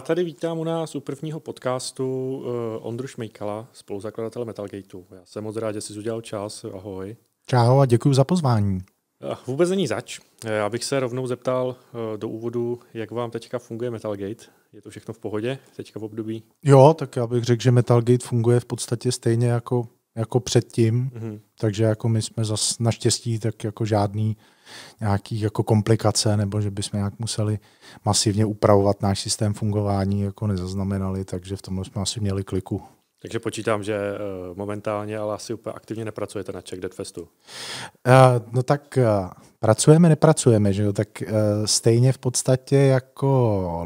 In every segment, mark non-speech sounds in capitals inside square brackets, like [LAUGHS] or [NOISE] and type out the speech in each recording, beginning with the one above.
tady vítám u nás u prvního podcastu uh, Ondru Šmejkala, spoluzakladatele Metalgateu. Já jsem moc rád, že jsi udělal čas. Ahoj. Čau a děkuji za pozvání. Eh, vůbec není zač. Eh, já bych se rovnou zeptal do úvodu, jak vám teďka funguje Metalgate. Je to všechno v pohodě teďka v období? Jo, tak já bych řekl, že Metalgate funguje v podstatě stejně jako jako předtím, mm-hmm. takže jako my jsme zas naštěstí tak jako žádný nějaký jako komplikace nebo že bychom nějak museli masivně upravovat náš systém fungování jako nezaznamenali, takže v tomhle jsme asi měli kliku. Takže počítám, že eh, momentálně, ale asi úplně aktivně nepracujete na Czech Dead Festu. Uh, no tak uh, pracujeme, nepracujeme, že jo? Tak uh, stejně v podstatě jako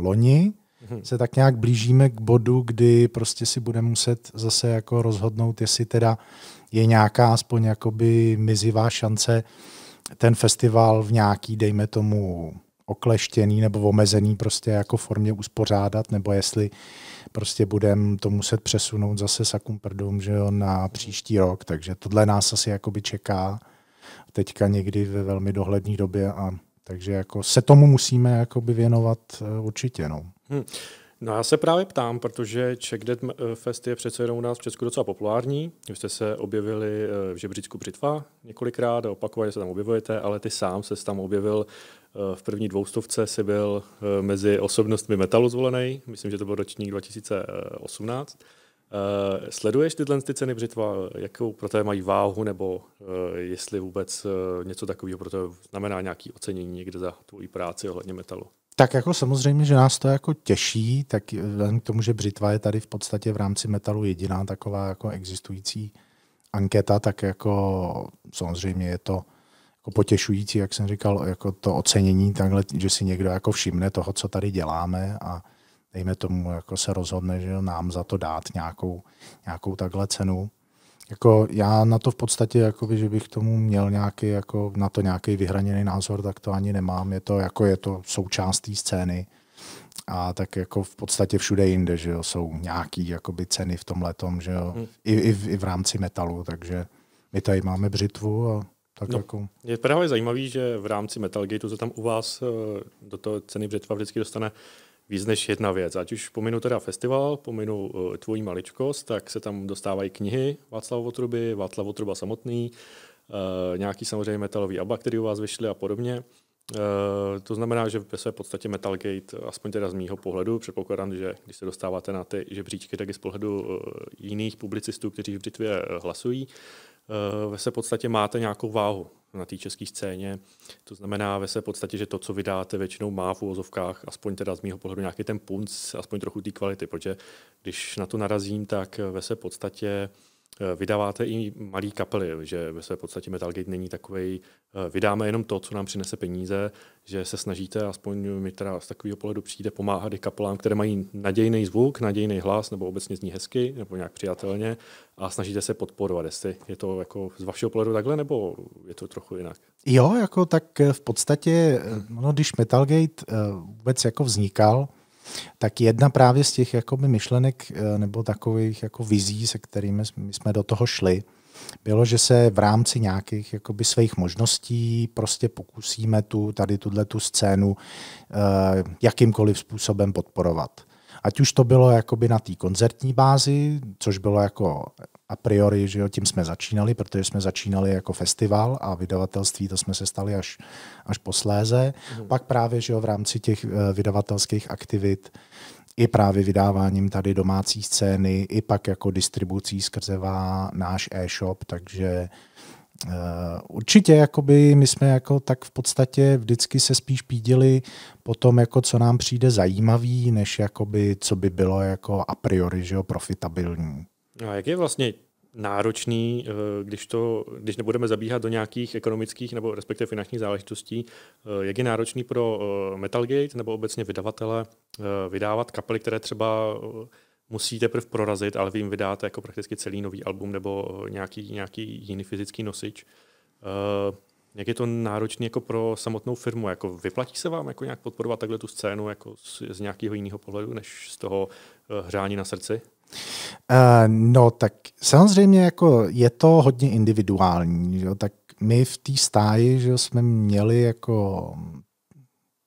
loni, Mhm. se tak nějak blížíme k bodu, kdy prostě si bude muset zase jako rozhodnout, jestli teda je nějaká aspoň jakoby mizivá šance ten festival v nějaký, dejme tomu, okleštěný nebo omezený prostě jako formě uspořádat, nebo jestli prostě budem to muset přesunout zase s prdům, že jo, na mhm. příští rok, takže tohle nás asi jakoby čeká teďka někdy ve velmi dohledné době a takže jako se tomu musíme jakoby věnovat eh, určitě. No. Hmm. No já se právě ptám, protože Czech Dead eh, Fest je přece jenom u nás v Česku docela populární. Vy jste se objevili eh, v žebříčku Břitva několikrát a opakovaně se tam objevujete, ale ty sám se tam objevil eh, v první dvoustovce, si byl mezi osobnostmi metalu zvolený, myslím, že to byl ročník 2018. Sleduješ tyhle ty ceny Břitva, jakou pro tebe mají váhu, nebo jestli vůbec něco takového pro tebe znamená nějaké ocenění někde za tvoji práci ohledně metalu? Tak jako samozřejmě, že nás to jako těší, tak vzhledem k tomu, že břitva je tady v podstatě v rámci metalu jediná taková jako existující anketa, tak jako samozřejmě je to jako potěšující, jak jsem říkal, jako to ocenění, takhle, že si někdo jako všimne toho, co tady děláme a dejme tomu, jako se rozhodne, že nám za to dát nějakou, nějakou takhle cenu. Jako já na to v podstatě, jakoby, že bych tomu měl nějaký, jako na to nějaký vyhraněný názor, tak to ani nemám. Je to, jako je to součást té scény. A tak jako v podstatě všude jinde, že jo, jsou nějaký jakoby ceny v tom letom, že jo, hmm. I, i, v, i v rámci metalu, takže my tady máme břitvu a tak no, jako. Je právě zajímavý, že v rámci Metal Gateu se tam u vás eh, do toho ceny břitva vždycky dostane víc než jedna věc. Ať už pominu teda festival, pominu uh, eh, tvoji maličkost, tak se tam dostávají knihy Václava Votruby, Václav Votruba samotný, uh, nějaký samozřejmě metalový aba, který u vás vyšly a podobně. Uh, to znamená, že ve své podstatě Metalgate, aspoň teda z mýho pohledu, předpokládám, že když se dostáváte na ty žebříčky, tak i z pohledu uh, jiných publicistů, kteří v Britvě hlasují, uh, ve své podstatě máte nějakou váhu na té české scéně. To znamená ve své podstatě, že to, co vydáte, většinou má v úvozovkách, aspoň teda z mého pohledu nějaký ten punc, aspoň trochu té kvality, protože když na to narazím, tak ve své podstatě Eh, vydáváte i malý kapely, že ve své podstatě Metalgate není takový, eh, vydáme jenom to, co nám přinese peníze, že se snažíte, aspoň mi teda z takového pohledu přijde pomáhat i kapelám, které mají nadějný zvuk, nadějný hlas, nebo obecně zní hezky, nebo nějak přijatelně a snažíte se podporovat, jestli je to jako z vašeho pohledu takhle, nebo je to trochu jinak? Jo, jako tak eh, v podstatě, no, když Metalgate vůbec jako vznikal, tak jedna právě z těch jakoby myšlenek eh, nebo takových jako vizí, se kterými jsme do toho šli, bylo, že se v rámci nějakých jakoby svých možností prostě pokusíme tu, tady tuhle tu scénu eh, jakýmkoliv způsobem podporovat. Ať už to bylo jakoby na té koncertní bázi, což bylo jako a priori, že jo, tím jsme začínali, protože jsme začínali jako festival a vydavatelství, to jsme se stali až, až posléze. Mm. Pak právě, že jo, v rámci těch eh, vydavatelských aktivit i právě vydáváním tady domácí scény, i pak jako distribucí skrze náš e-shop, takže Uh, určitě jakoby my jsme jako tak v podstatě vždycky se spíš pídili po tom, jako co nám přijde zajímavý, než jakoby co by bylo jako a priori že jo, profitabilní. No a jak je vlastně náročný, eh, když, to, když nebudeme zabíhat do nějakých ekonomických nebo respektive finančních záležitostí, eh, jak je náročný pro eh, Metalgate nebo obecně vydavatele vydávat kapely, které třeba musí teprve prorazit, ale vy jim vydáte jako prakticky celý nový album nebo nějaký, nějaký jiný fyzický nosič. Jak je to náročné jako pro samotnou firmu? Jako vyplatí se vám jako nějak podporovat takhle tu scénu jako z, z nějakého jiného pohledu, než z toho hřání na srdci? Uh, no tak samozřejmě jako je to hodně individuální, jo? tak my v té stáji že jsme měli jako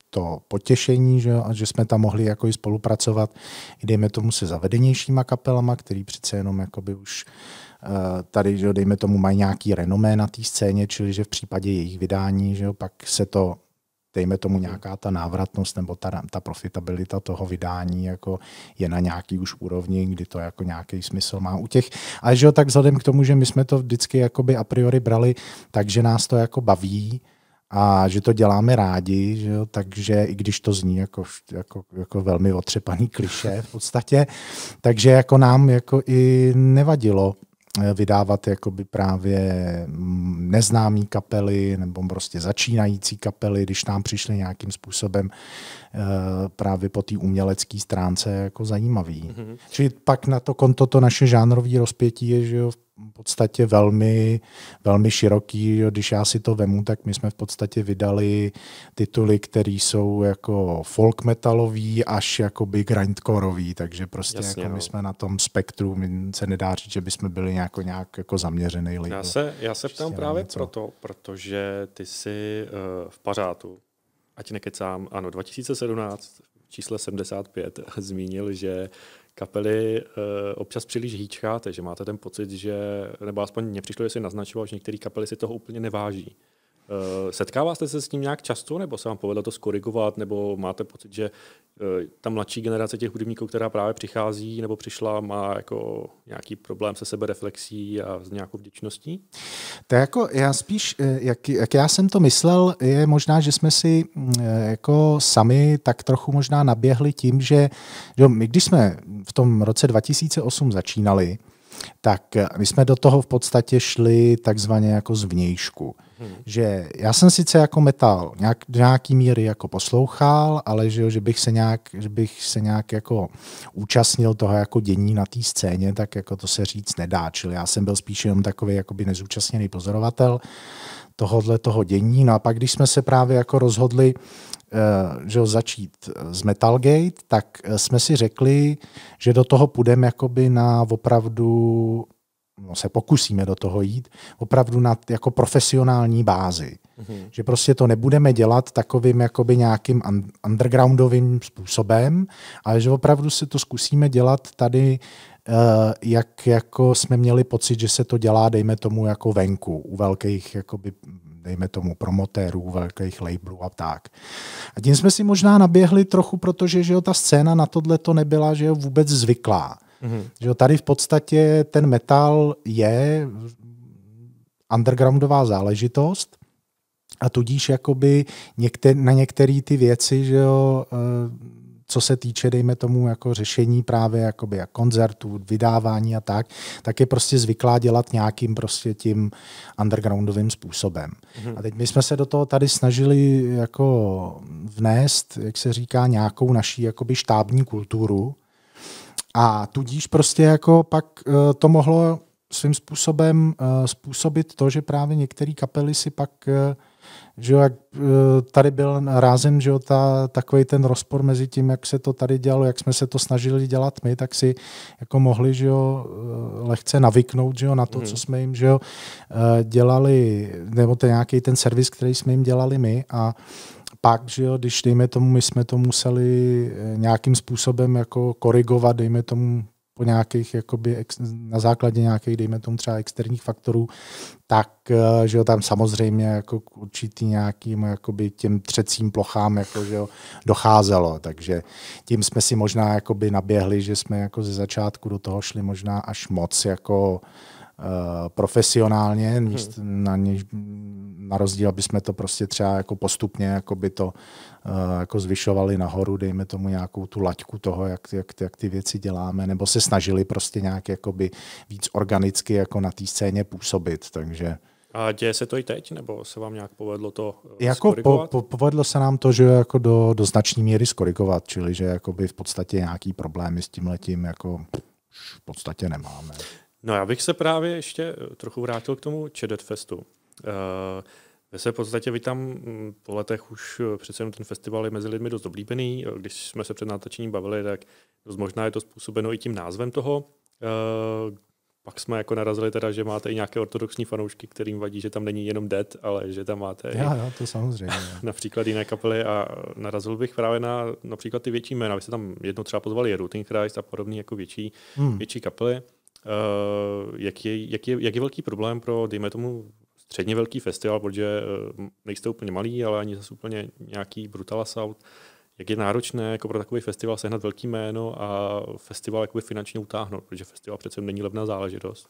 to potěšení, že, a že jsme tam mohli jako i spolupracovat, i dejme tomu se zavedenějšíma kapelama, který přece jenom jakoby už eh, tady, že, dejme tomu, mají nějaký renomé na té scéně, čili že v případě jejich vydání, že, pak se to dejme tomu nějaká ta návratnost nebo ta, ta profitabilita toho vydání jako je na nějaký už úrovni, kdy to jako nějaký smysl má u těch. A že jo, tak vzhledem k tomu, že my jsme to vždycky jakoby a priori brali, takže nás to jako baví, a že to děláme rádi, že jo, takže i když to zní jako, jako, jako velmi otřepaný kliše v podstatě, takže jako nám jako i nevadilo Eh, vydávat jakoby právě mm, neznámý kapely nebo prostě začínající kapely, když nám přišly nějakým způsobem Eh, právě po té umělecké stránce jako zajímavý. Mm-hmm. Čili pak na to konto to naše žánrové rozpětí je že jo, v podstatě velmi, velmi široký. Jo. Když já si to vemu, tak my jsme v podstatě vydali tituly, které jsou jako folk metalový až jakoby grindcoreový, takže prostě Jasně, jako no. my jsme na tom spektru, my se nedá říct, že bychom byli nějak, nějak jako zaměřený Já se, já se prostě ptám právě něco. proto, protože ty jsi uh, v Pařátu, ať nekecám, ano, 2017, čísle 75, [LAUGHS] zmínil, že kapely e, občas příliš hýčkáte, že máte ten pocit, že, nebo aspoň mě přišlo, že si naznačoval, že některé kapely si toho úplně neváží. Eh, setkáváte se s tím nějak často, nebo se vám povedlo to skorigovat, nebo máte pocit, že eh, ta mladší generace těch hudebníků, která právě přichází nebo přišla, má jako nějaký problém se sebe reflexí a s nějakou vděčností? To jako já spíš, eh, jak, jak já jsem to myslel, je možná, že jsme si mm, jako sami tak trochu možná naběhli tím, že, že my když jsme v tom roce 2008 začínali, tak eh, my jsme do toho v podstatě šli takzvaně jako zvnějšku. Hmm. Že já jsem sice jako metal nějak, do nějaký míry jako poslouchal, ale že, že, bych se nějak, že bych se nějak jako účastnil toho jako dění na té scéně, tak jako to se říct nedá. Čili já jsem byl spíš jenom takový jakoby nezúčastněný pozorovatel tohohle toho dění. No a pak, když jsme se právě jako rozhodli, eh, že začít z eh, Metalgate, tak eh, jsme si řekli, že do toho půjdeme jakoby na opravdu, no se pokusíme do toho jít, opravdu na jako profesionální bázi. Mm-hmm. Že prostě to nebudeme dělat takovým jakoby nějakým undergroundovým způsobem, ale že opravdu si to zkusíme dělat tady Eh, jak jako jsme měli pocit, že se to dělá, dejme tomu, jako venku, u velkých, jakoby, dejme tomu, promotérů, velkých labelů a tak. A tím jsme si možná naběhli trochu, protože že jo, ta scéna na tohle to nebyla že jo, vůbec zvyklá. Mm-hmm. Že jo, tady v podstatě ten metal je undergroundová záležitost, a tudíž jakoby někte- na některé ty věci, že jo, eh, co se týče, dejme tomu, jako řešení právě jakoby koncertů, vydávání a tak, tak je prostě zvyklá dělat nějakým prostě tím undergroundovým způsobem. Mm-hmm. A teď my jsme se do toho tady snažili jako vnést, jak se říká, nějakou naší jakoby štábní kulturu, a tudíž prostě jako pak eh, to mohlo svým způsobem eh, způsobit to, že právě některé kapely si pak eh, že jak eh, tady byl rázem, že ta, takový ten rozpor mezi tím, jak se to tady dělalo, jak jsme se to snažili dělat my, tak si jako mohli, že jo, eh, lehce navyknout, že jo, na to, mhm. co jsme jim, že jo, eh, dělali, nebo ten nějaký ten servis, který jsme jim dělali my a pak, že jo, když dejme tomu, my jsme to museli nějakým způsobem jako korigovat, dejme tomu po nějakých, jakoby, ex, na základě nějakých, dejme tomu třeba externích faktorů, tak, eh, že jo, tam samozřejmě jako k určitý nějakým, jakoby těm třecím plochám, jako, že jo, docházelo, takže tím jsme si možná, jakoby naběhli, že jsme jako ze začátku do toho šli možná až moc, jako Eh, profesionálně, hmm. na, něž, na rozdíl, aby jsme to prostě třeba jako postupně jako by to uh, jako zvyšovali nahoru, dejme tomu nějakou tu laťku toho, jak, jak, jak ty věci děláme, nebo se snažili prostě nějak jakoby víc organicky jako na té scéně působit, takže... A děje se to i teď, nebo se vám nějak povedlo to eh, jako po, po, Povedlo se nám to, že jako do, do značné míry skorigovat, čili že jakoby v podstatě nějaký problémy s tím letím jako v podstatě nemáme. No já bych se právě ještě eh, trochu vrátil k tomu Chedet Festu. Uh, my se v podstatě vy tam mm, po letech už eh, přece jenom ten festival je mezi lidmi dost oblíbený. Eh, když jsme se před natáčením bavili, tak dost možná je to způsobeno i tím názvem toho. Uh, pak jsme jako narazili teda, že máte i nějaké ortodoxní fanoušky, kterým vadí, že tam není jenom Dead, ale že tam máte já, i, já, to samozřejmě. [LAUGHS] například jiné kapely a narazil bych právě na například ty větší jména. Vy jste tam jedno třeba pozvali Routing Christ a podobný jako větší, hmm. větší kapely. Eh, jak je, jak, je, jak je velký problém pro, dejme tomu, středně velký festival, protože eh, nejste úplně malý, ale ani zase úplně nějaký brutal assault, jak je náročné jako pro takový festival sehnat velký jméno a festival jakoby finančně utáhnout, protože festival přece není levná záležitost.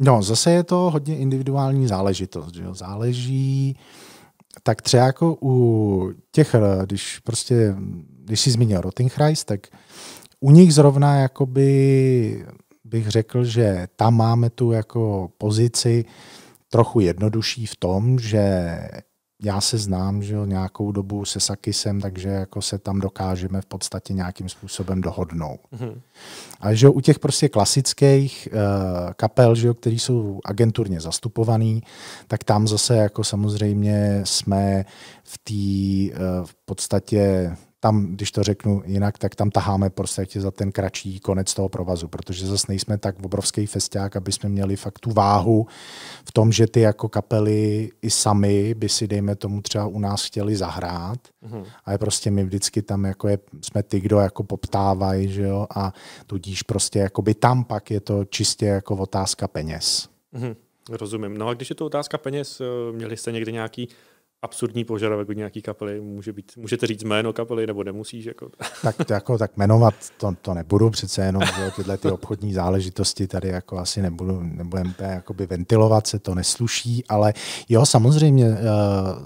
No, zase je to hodně individuální záležitost. Že jo? Záleží tak třeba jako u těch, když prostě, když si zmínil Rottingreis, tak u nich zrovna jakoby bych řekl, že tam máme tu jako pozici trochu jednodušší v tom, že já se znám, že jo, nějakou dobu se Sakisem, takže jako se tam dokážeme v podstatě nějakým způsobem dohodnout. Mm-hmm. Ale že jo, u těch prostě klasických uh, kapel, že jsou agenturně zastupovaný, tak tam zase jako samozřejmě jsme v té uh, eh, v podstatě tam, když to řeknu jinak, tak tam taháme prostě za ten kratší konec toho provazu, protože zase nejsme tak obrovský festiák, aby jsme měli fakt tu váhu v tom, že ty jako kapely i sami by si, dejme tomu, třeba u nás chtěli zahrát, mm-hmm. ale prostě my vždycky tam jako je, jsme ty, kdo jako poptávají, že jo, a tudíž prostě jako by tam pak je to čistě jako otázka peněz. Mm-hmm. Rozumím. No a když je to otázka peněz, eh, měli jste někdy nějaký absurdní požadavek od nějaký kapely. Může být, můžete říct jméno kapely, nebo nemusíš. Jako. [LAUGHS] tak, jako, tak jmenovat to, to nebudu, přece jenom že tyhle ty obchodní záležitosti tady jako asi nebudu, nebudeme jakoby ventilovat, se to nesluší, ale jo, samozřejmě eh,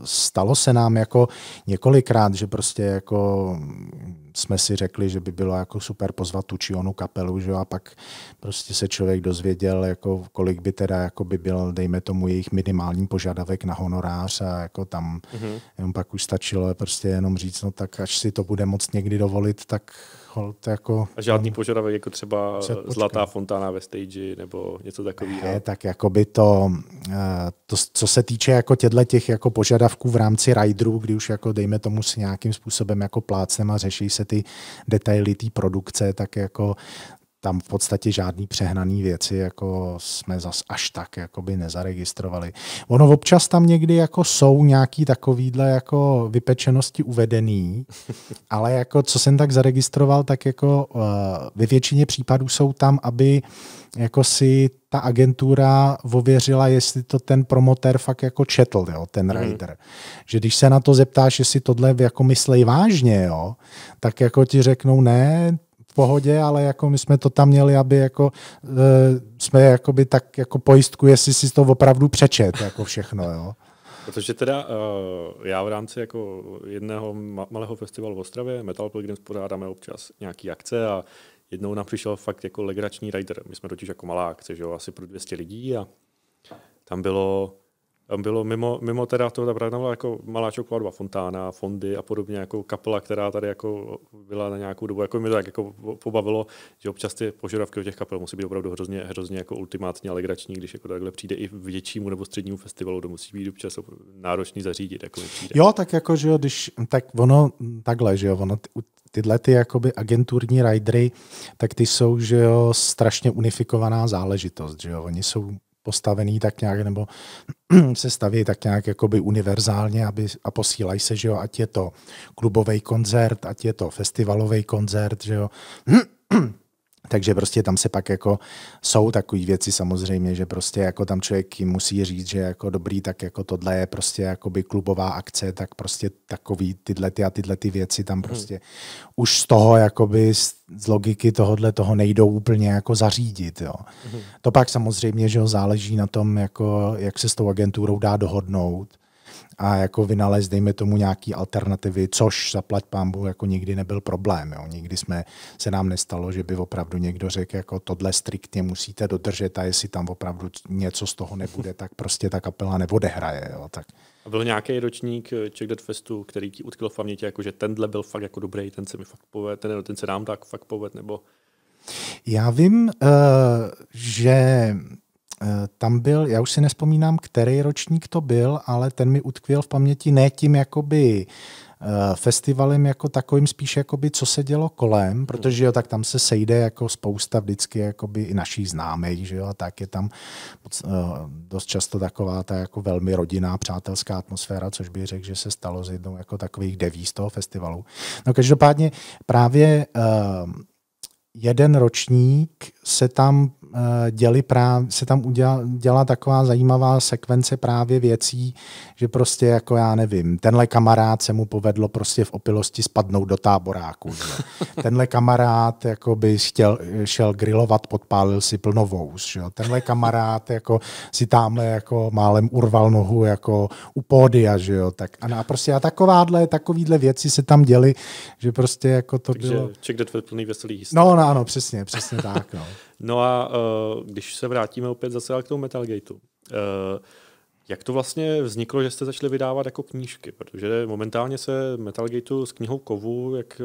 stalo se nám jako několikrát, že prostě jako jsme si řekli, že by bylo jako super pozvat tu či onu kapelu, že a pak prostě se člověk dozvěděl, jako kolik by teda jako by byl, dejme tomu, jejich minimální požadavek na honorář a jako tam mm-hmm. jenom pak už stačilo prostě jenom říct, no tak až si to bude moc někdy dovolit, tak hold jako... A žádný požadavek, jako třeba předpočka. zlatá fontána ve stage nebo něco takového? Ne, tak jako by to, eh, to, co se týče jako těchto těch jako požadavků v rámci riderů, kdy už jako dejme tomu s nějakým způsobem jako plácem a řeší se ty detaily té produkce, tak jako tam v podstatě žádný přehnaný věci jako jsme zas až tak jakoby nezaregistrovali. Ono občas tam někdy jako jsou nějaký takovýhle jako vypečenosti uvedený, [LAUGHS] ale jako co jsem tak zaregistroval, tak jako uh, ve většině případů jsou tam, aby jako si ta agentura ověřila, jestli to ten promoter fakt jako četl, jo, ten mm. rider. Že když se na to zeptáš, jestli tohle jako myslej vážně, jo, tak jako ti řeknou, ne, v pohodě, ale jako my jsme to tam měli, aby jako uh, jsme jakoby tak jako pojistku, jestli si to opravdu přečet, jako všechno, jo. Protože teda uh, já v rámci jako jedného ma- malého festivalu v Ostravě, Metal Pilgrims, pořádáme občas nějaké akce a jednou nám přišel fakt jako legrační rider. My jsme totiž jako malá akce, že jo, asi pro 200 lidí a tam bylo bylo mimo, mimo teda to, ta Praha byla jako malá čokoládová fontána, fondy a podobně, jako kapela, která tady jako byla na nějakou dobu, jako mi to tak jako pobavilo, že občas ty požadavky od těch kapel musí být opravdu hrozně, hrozně jako ultimátní a legrační, když jako takhle přijde i v většímu nebo střednímu festivalu, to musí být občas náročný zařídit. Jako jo, tak jako, že jo, když, tak ono takhle, že jo, ono ty, tyhle ty jakoby agenturní ridery, tak ty jsou, že jo, strašně unifikovaná záležitost, že jo, oni jsou postavený tak nějak, nebo [CLEARS THROAT] se staví tak nějak jakoby univerzálně aby, a posílají se, že jo, ať je to klubový koncert, ať je to festivalový koncert, že jo. [CLEARS THROAT] Takže prostě tam se pak jako jsou takové věci samozřejmě, že prostě jako tam člověk musí říct, že jako dobrý, tak jako tohle je prostě jakoby klubová akce, tak prostě takový tyhle ty a tyhle ty věci tam mhm. prostě hmm. už z toho jakoby z logiky tohohle toho nejdou úplně jako zařídit. Jo. Hmm. To pak samozřejmě, že jo, záleží na tom, jako, jak se s tou agenturou dá dohodnout a jako vynalez, dejme tomu nějaký alternativy, což zaplať pámbu jako nikdy nebyl problém. Jo. Nikdy jsme, se nám nestalo, že by opravdu někdo řekl, jako tohle striktně musíte dodržet a jestli tam opravdu něco z toho nebude, tak prostě ta kapela neodehraje. Jo. Tak. A byl nějaký ročník eh, Czech Dead Festu, který ti utkl v paměti, jako že tenhle byl fakt jako dobrý, ten se mi fakt poved, ten, ten se nám tak fakt poved, nebo já vím, eh, že Eh, tam byl, já už si nespomínám, který ročník to byl, ale ten mi utkvěl v paměti ne tím jakoby eh, festivalem jako takovým spíš jakoby, co se dělo kolem, protože jo, tak tam se sejde jako spousta vždycky jakoby i našich známých, že jo, a tak je tam moc, eh, dost často taková ta jako velmi rodinná, přátelská atmosféra, což bych řekl, že se stalo z jednou jako takových deví z toho festivalu. No každopádně právě uh, jeden ročník se tam Eh, děli právě, se tam udělala děla taková zajímavá sekvence právě věcí, že prostě jako já nevím, tenhle kamarád se mu povedlo prostě v opilosti spadnout do táboráku. Že? [LAUGHS] Tenhle kamarád jako by chtěl, šel grilovat, podpálil si plnovou. Že? Tenhle kamarád jako si tamhle jako málem urval nohu jako u pódia, že jo. Tak, a, prostě a takováhle, takovýhle věci se tam děli, že prostě jako to Takže bylo... Takže plný veselý historie. No, no, ano, přesně, přesně tak. No. No a uh, když se vrátíme opět zase k tomu Metal Gateu, uh, jak to vlastně vzniklo, že jste začali vydávat jako knížky? Protože momentálně se Metal Gateu s knihou Kovu, jak eh,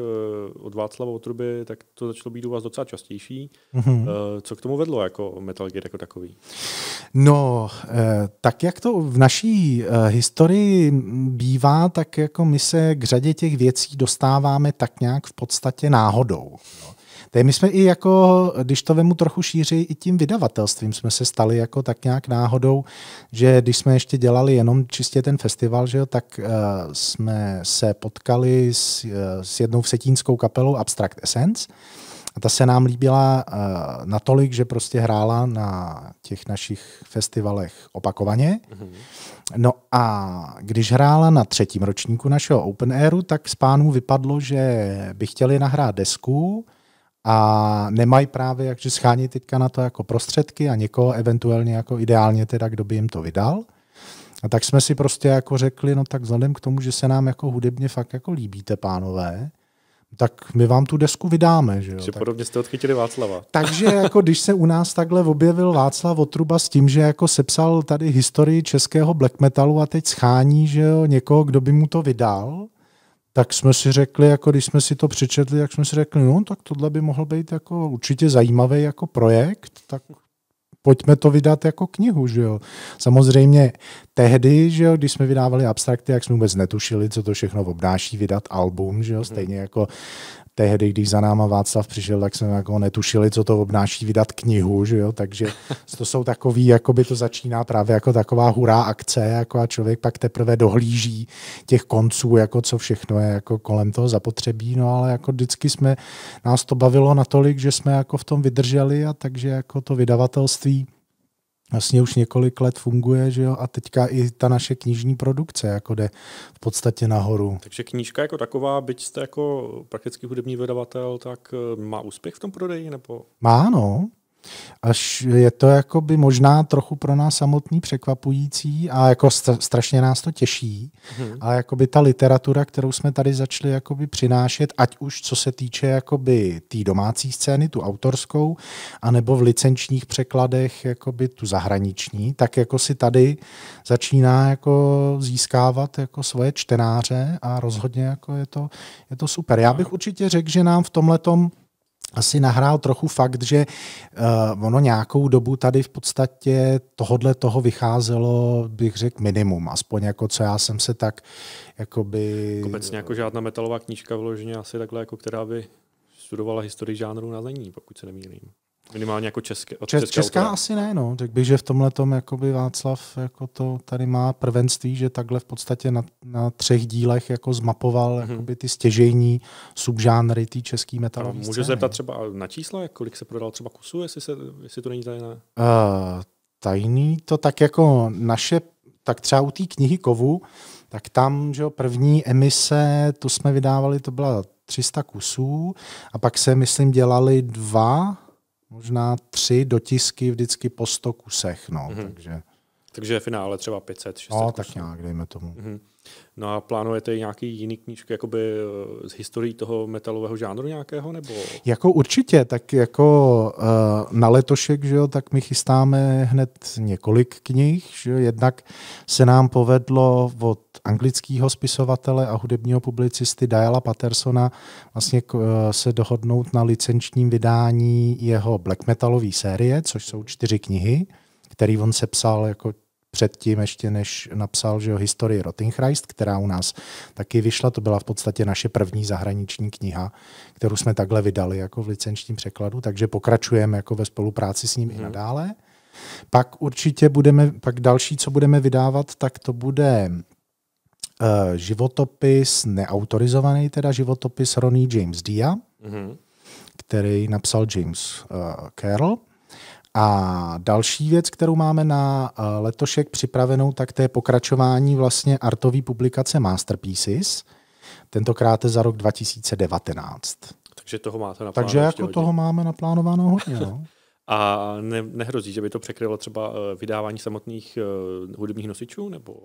od Václava Otruby, tak to začalo být u vás docela častější. Mm-hmm. Co k tomu vedlo jako Metal Gate jako takový? No, tak jak to v naší historii bývá, tak jako my se k řadě těch věcí dostáváme tak nějak v podstatě náhodou. No. Tady my jsme i jako, když to vemu trochu šíři, i tím vydavatelstvím jsme se stali jako tak nějak náhodou, že když jsme ještě dělali jenom čistě ten festival, že jo, tak uh, jsme se potkali s, uh, s jednou vsetínskou kapelou Abstract Essence, a ta se nám líbila uh, natolik, že prostě hrála na těch našich festivalech opakovaně. Mm-hmm. No a když hrála na třetím ročníku našeho Open Airu, tak z pánů vypadlo, že by chtěli nahrát desku, a nemají právě, jakže schání teďka na to jako prostředky a někoho eventuálně jako ideálně teda, kdo by jim to vydal. A tak jsme si prostě jako řekli, no tak vzhledem k tomu, že se nám jako hudebně fakt jako líbíte, pánové, tak my vám tu desku vydáme. Že jo? Že podobně jste odchytili Václava. Takže [LAUGHS] jako když se u nás takhle objevil Václav Otruba s tím, že jako sepsal tady historii českého black metalu a teď schání že jo, někoho, kdo by mu to vydal, tak jsme si řekli, jako když jsme si to přečetli, tak jsme si řekli, no tak tohle by mohl být jako určitě zajímavý jako projekt, tak pojďme to vydat jako knihu, že jo. Samozřejmě tehdy, že jo, když jsme vydávali abstrakty, jak jsme vůbec netušili, co to všechno obnáší vydat album, že jo, mhm. stejně jako tehdy, když za náma Václav přišel, tak jsme jako netušili, co to obnáší vydat knihu, že jo? takže [LAUGHS] to jsou takový, jako by to začíná právě jako taková hurá akce jako a člověk pak teprve dohlíží těch konců, jako co všechno je jako kolem toho zapotřebí, no ale jako vždycky jsme, nás to bavilo natolik, že jsme jako v tom vydrželi a takže jako to vydavatelství vlastně už několik let funguje, že jo, a teďka i ta naše knižní produkce jako jde v podstatě nahoru. Takže knížka jako taková, byť jste jako prakticky hudební vydavatel, tak eh, má úspěch v tom prodeji, nebo? Má, no. Až je to jakoby možná trochu pro nás samotný překvapující a jako strašně nás to těší, hmm. ale jakoby ta literatura, kterou jsme tady začali jakoby přinášet, ať už co se týče jakoby té tý domácí scény, tu autorskou, anebo v licenčních překladech jakoby tu zahraniční, tak jako si tady začíná jako získávat jako svoje čtenáře a rozhodně jako je to, je to super. Já bych určitě řekl, že nám v tomhletom letom asi nahrál trochu fakt, že uh, ono nějakou dobu tady v podstatě tohodle toho vycházelo, bych řekl, minimum. Aspoň jako co já jsem se tak jakoby... Jako obecně jako žádná metalová knížka vyloženě asi takhle, jako která by studovala historii žánru na lení, pokud se nemýlím. Minimálně jako české, Od česká, česká asi ne, no. Řekl bych, že v tomhle tom jakoby Václav jako to tady má prvenství, že takhle v podstatě na, na třech dílech jako zmapoval hmm. jakoby ty stěžejní subžánry té český metalové Můžu se zeptat třeba na čísla, kolik se prodal třeba kusů, jestli, se, jestli to není tajné? Uh, eh, tajný to tak jako naše, tak třeba u té knihy Kovu, tak tam, že jo, první emise, tu jsme vydávali, to byla 300 kusů a pak se, myslím, dělali dva možná tři dotisky vždycky po 100 kusech. No, mm-hmm. takže takže finále třeba 500, 600 No, tak nějak, dejme tomu. Mm-hmm. No a plánujete nějaký jiný knížky jakoby eh, z historií toho metalového žánru nějakého? Nebo? Jako určitě, tak jako uh, na letošek, že jo, tak my chystáme hned několik knih, že jo, jednak se nám povedlo od anglického spisovatele a hudebního publicisty Diala Pattersona vlastně uh, se dohodnout na licenčním vydání jeho black metalové série, což jsou čtyři knihy který on sepsal jako předtím, ještě než napsal že jo, historii Rottingreist, která u nás taky vyšla. To byla v podstatě naše první zahraniční kniha, kterou jsme takhle vydali jako v licenčním překladu, takže pokračujeme jako ve spolupráci s ním hmm. i mhm. nadále. Pak určitě budeme, pak další, co budeme vydávat, tak to bude uh, životopis, neautorizovaný teda životopis Ronnie James Dia, mm-hmm. který napsal James uh, Carroll. A další věc, kterou máme na eh, letošek připravenou, tak to je pokračování vlastně artové publikace Masterpieces, tentokrát za rok 2019. Takže toho máte naplánováno. Takže jako hodně. toho máme naplánováno hodně. No. [LAUGHS] A ne, nehrozí, že by to překrylo třeba eh, vydávání samotných uh, hudebních nosičů? Nebo...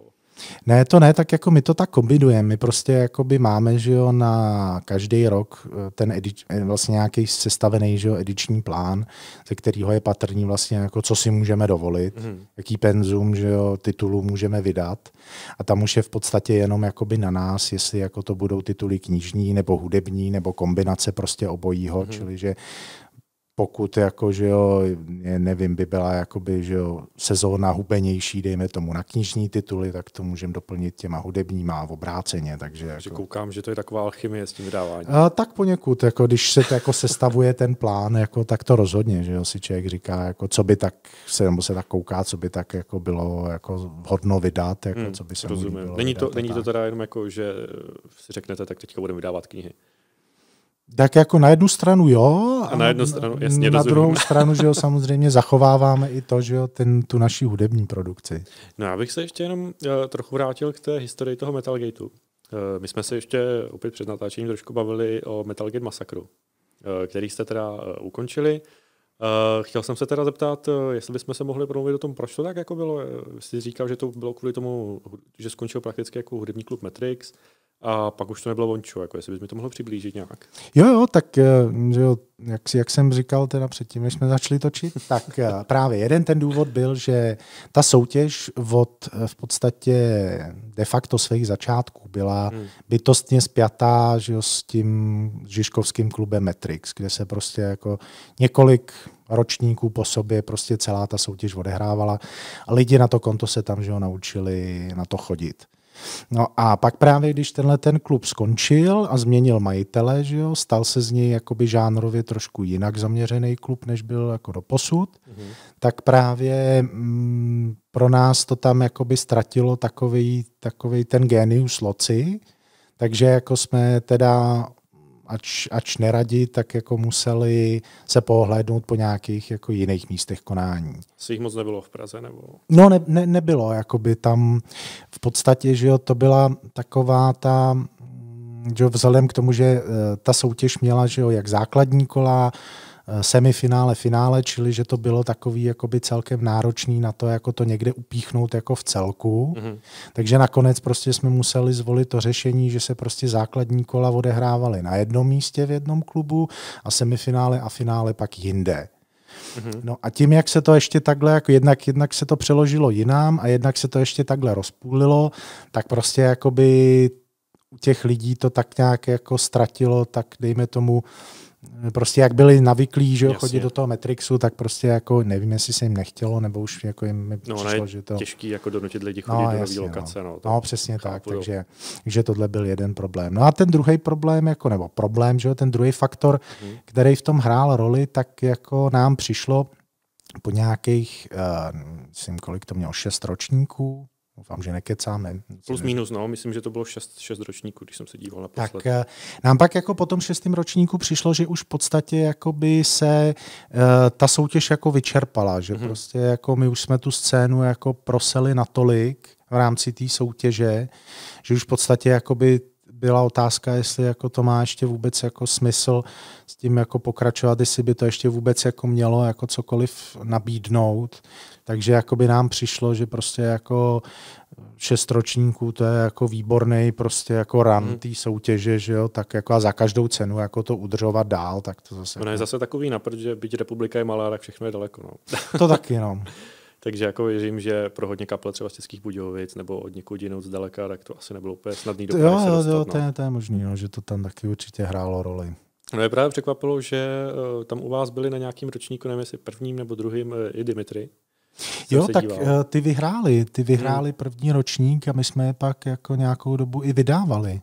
Ne, to ne, tak jako my to tak kombinujeme. My prostě jakoby máme, že jo, na každý rok eh, ten edič, vlastně nějaký sestavený, že jo, ediční plán, ze kterého je patrný vlastně jako, co si můžeme dovolit, mm. jaký penzum, že jo, titulu můžeme vydat. A tam už je v podstatě jenom jakoby na nás, jestli jako to budou tituly knižní nebo hudební nebo kombinace prostě obojího, mm. čili že pokud jako, že jo, nevím, by byla jakoby, že jo, sezóna hubenější, dejme tomu na knižní tituly, tak to můžeme doplnit těma hudebníma a obráceně. Takže jako... koukám, že to je taková alchymie s tím vydáváním. A, tak poněkud, jako, když se to jako sestavuje ten plán, jako, tak to rozhodně, že jo, si člověk říká, jako, co by tak se, nebo se tak kouká, co by tak jako bylo jako hodno vydat, jako, hmm, co by se rozumím. Není to, vydat, není to teda jenom jako, že si řeknete, tak teďka budeme vydávat knihy. Tak jako na jednu stranu jo, a na, jednu stranu, jasně, na druhou stranu, že jo, samozřejmě zachováváme i to, že jo, ten, tu naší hudební produkci. No já bych se ještě jenom uh, trochu vrátil k té historii toho Metal Gateu. Uh, my jsme se ještě opět před natáčením trošku bavili o Metal Gate masakru, uh, eh, který jste teda uh, ukončili. Uh, chtěl jsem se teda zeptat, uh, jestli bychom se mohli promluvit o tom, proč to tak jako bylo. Jsi říkal, že to bylo kvůli tomu, že skončil prakticky jako hudební klub Matrix. Uh, a pak už to nebylo vončo, jako jestli bys mi to mohl přiblížit nějak. Jo, jo, tak eh, že jo, jak, jak jsem říkal teda předtím, než jsme začali točit, [LAUGHS] tak eh, právě jeden ten důvod byl, že ta soutěž od eh, v podstatě de facto svých začátků byla hmm. bytostně spjatá že jo, s tím Žižkovským klubem Matrix, kde se prostě jako několik ročníků po sobě prostě celá ta soutěž odehrávala a lidi na to konto se tam že jo, naučili na to chodit. No a pak právě, když tenhle ten klub skončil a změnil majitele, že jo, stal se z něj jakoby žánrově trošku jinak zaměřený klub, než byl jako do posud, mm-hmm. tak právě mm, pro nás to tam jakoby ztratilo takový, takový ten genius loci, takže jako jsme teda ač, ač neradi, tak jako museli se pohlédnout po nějakých jako jiných místech konání. Svých moc nebylo v Praze? nebo? No ne, ne, nebylo, jakoby tam v podstatě, že jo, to byla taková ta, že jo, vzhledem k tomu, že eh, ta soutěž měla, že jo, jak základní kola, Eh, semifinále, finále, čili že to bylo takový jakoby celkem náročný na to, jako to někde upíchnout jako v celku. Mm-hmm. Takže nakonec prostě jsme museli zvolit to řešení, že se prostě základní kola odehrávaly na jednom místě v jednom klubu a semifinále a finále pak jinde. Mhm. No a tím, jak se to ještě takhle, jako jednak, jednak se to přeložilo jinám a jednak se to ještě takhle rozpůlilo, tak prostě jakoby u těch lidí to tak nějak jako ztratilo, tak dejme tomu prostě jak byli navyklí, že jo, chodit do toho Matrixu, tak prostě jako nevím, jestli se jim nechtělo, nebo už jako jim no, přišlo, že to... těžký jako donutit lidi no, chodit no, do jasně, lokace. No, no, no přesně chápu, tak, jo. takže, takže tohle byl jeden problém. No a ten druhý problém, jako, nebo problém, že jo, ten druhý faktor, hmm. který v tom hrál roli, tak jako nám přišlo po nějakých, uh, eh, myslím, kolik to mělo, šest ročníků, Doufám, že nekecáme. Plus minus, no, myslím, že to bylo šest šest ročníků, když jsem se díval na posled. Tak eh, nám pak jako po tom šestém ročníku přišlo, že už v podstatě jakoby se uh, ta soutěž jako vyčerpala, že mm-hmm. prostě jako my už jsme tu scénu jako proseli natolik v rámci té soutěže, že už v podstatě jakoby byla otázka, jestli jako to má ještě vůbec jako smysl s tím jako pokračovat, jestli by to ještě vůbec jako mělo jako cokoliv nabídnout. Takže jakoby nám přišlo, že prostě jako šest ročníků, to je jako výborný prostě jako ran hmm. té soutěže, že jo, tak jako a za každou cenu jako to udržovat dál, tak to zase... Ono je jako- zase takový naprd, že byť republika je malá, tak všechno je daleko, no. [LAUGHS] to tak jenom. [LAUGHS] Takže jako věřím, že pro hodně kaple třeba z Českých Budějovic nebo od někud jinou zdaleka, tak to asi nebylo úplně snadný do Jo, jo, dostat, jo, no. to, je, to je možný, no, že to tam taky určitě hrálo roli. No je právě překvapilo, že eh, tam u vás byli na nějakým ročníku, nevím jestli prvním nebo druhým, eh, i Dimitri. Jo, tak díval. Eh, ty vyhráli, ty vyhráli hmm. první ročník a my jsme je pak jako nějakou dobu i vydávali.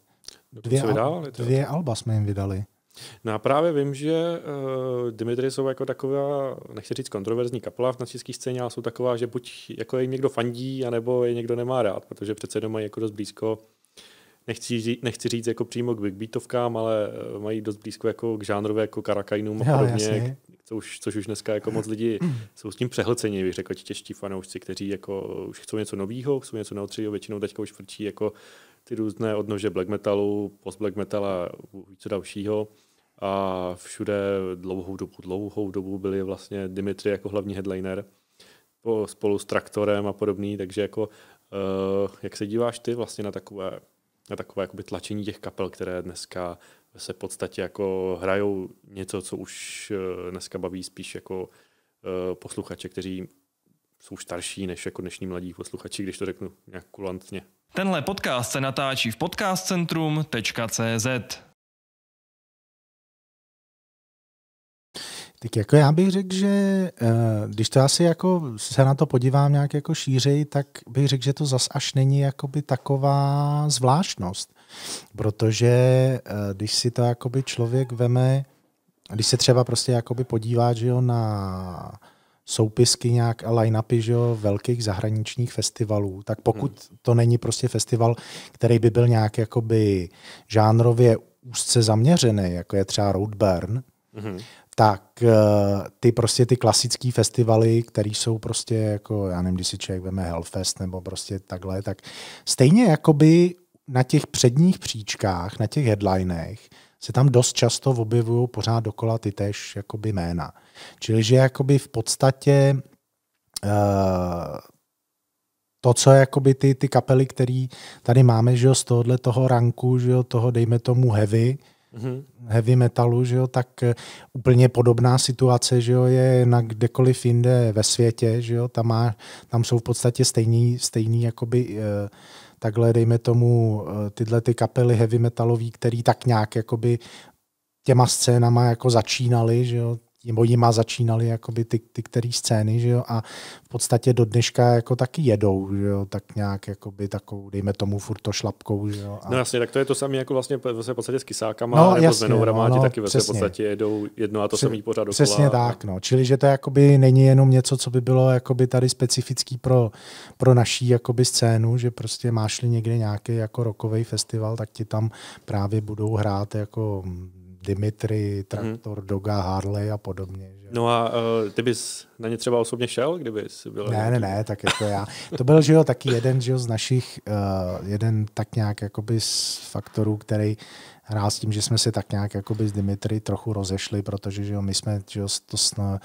No, dvě, vydávali, dvě alba jsme jim vydali. No a právě vím, že uh, Dimitri jsou jako taková, nechci říct kontroverzní kapela na české scéně, ale jsou taková, že buď jako je někdo fandí, anebo je někdo nemá rád, protože přece doma je jako dost blízko nechci, říct, nechci říct jako přímo k Beatovkám, ale eh, mají dost blízko jako k žánrové jako karakajnům a podobně, co už, což už dneska jako moc lidi [CLEARS THROAT] jsou s tím přehlceni, bych řekl, ti těžší fanoušci, kteří jako už chcou něco nového, chcou něco neotřího, většinou teďka už frčí jako ty různé odnože black metalu, post black metala, více dalšího. A všude dlouhou dobu, dlouhou dobu byli vlastně Dimitri jako hlavní headliner spolu s Traktorem a podobný, takže jako, eh, jak se díváš ty vlastně na takové na takové jakoby tlačení těch kapel, které dneska se v podstatě jako hrajou něco, co už eh, dneska baví spíš jako eh, posluchače, kteří jsou starší než jako dnešní mladí posluchači, když to řeknu nějak kulantně. Tenhle podcast se natáčí v podcastcentrum.cz. Tak jako já bych řekl, že eh, když to asi jako se na to podívám nějak jako šířej, tak bych řekl, že to zas až není jakoby taková zvláštnost. Protože eh, když si to jakoby člověk veme, když se třeba prostě jakoby podívá že jo, na soupisky nějak a line-upy že jo, velkých zahraničních festivalů, tak pokud hmm. to není prostě festival, který by byl nějak jakoby žánrově úzce zaměřený, jako je třeba Roadburn, hmm tak eh, ty prostě ty klasické festivaly, které jsou prostě jako, já nevím, když si člověk veme Hellfest nebo prostě takhle, tak stejně jakoby na těch předních příčkách, na těch headlinech, se tam dost často objevují pořád dokola ty tež jakoby jména. Čili, že jakoby v podstatě uh, to, co je jakoby ty, ty kapely, které tady máme, že jo, z tohohle toho ranku, že jo, toho dejme tomu heavy, mm-hmm. heavy metalu, že jo, tak eh, úplně podobná situace že jo, je na kdekoliv jinde ve světě, že jo, tam, má, tam jsou v podstatě stejný, stejný jakoby, eh, takhle dejme tomu eh, tyhle ty kapely heavy metalový, který tak nějak jakoby těma scénama jako začínaly, že jo, nebo jima začínaly jakoby ty, ty které scény, že jo, a v podstatě do dneška jako taky jedou, že jo, tak nějak jakoby takovou, dejme tomu furt to šlapkou, že jo. A... No jasně, tak to je to samé jako vlastně ve své podstatě s kysákama, no, nebo jasně, s no, no, taky ve své podstatě jedou jedno a to samý pořád dokola. Přesně tak, no, čili že to jakoby není jenom něco, co by bylo jakoby tady specifický pro, pro naší jakoby scénu, že prostě máš-li někde nějaký jako rokový festival, tak ti tam právě budou hrát jako Dimitri, mhm. Traktor, hmm. Doga, Harley a podobně. Že? No a uh, ty bys na ně třeba osobně šel, kdyby jsi byl... Ne, ne, ne, tak je to jako já. To byl, že jo, taky jeden, že jo, z našich, uh, jeden tak nějak jakoby z faktorů, který hrál s tím, že jsme se tak nějak jakoby s Dimitri trochu rozešli, protože, že jo, my jsme, že jo, to sna,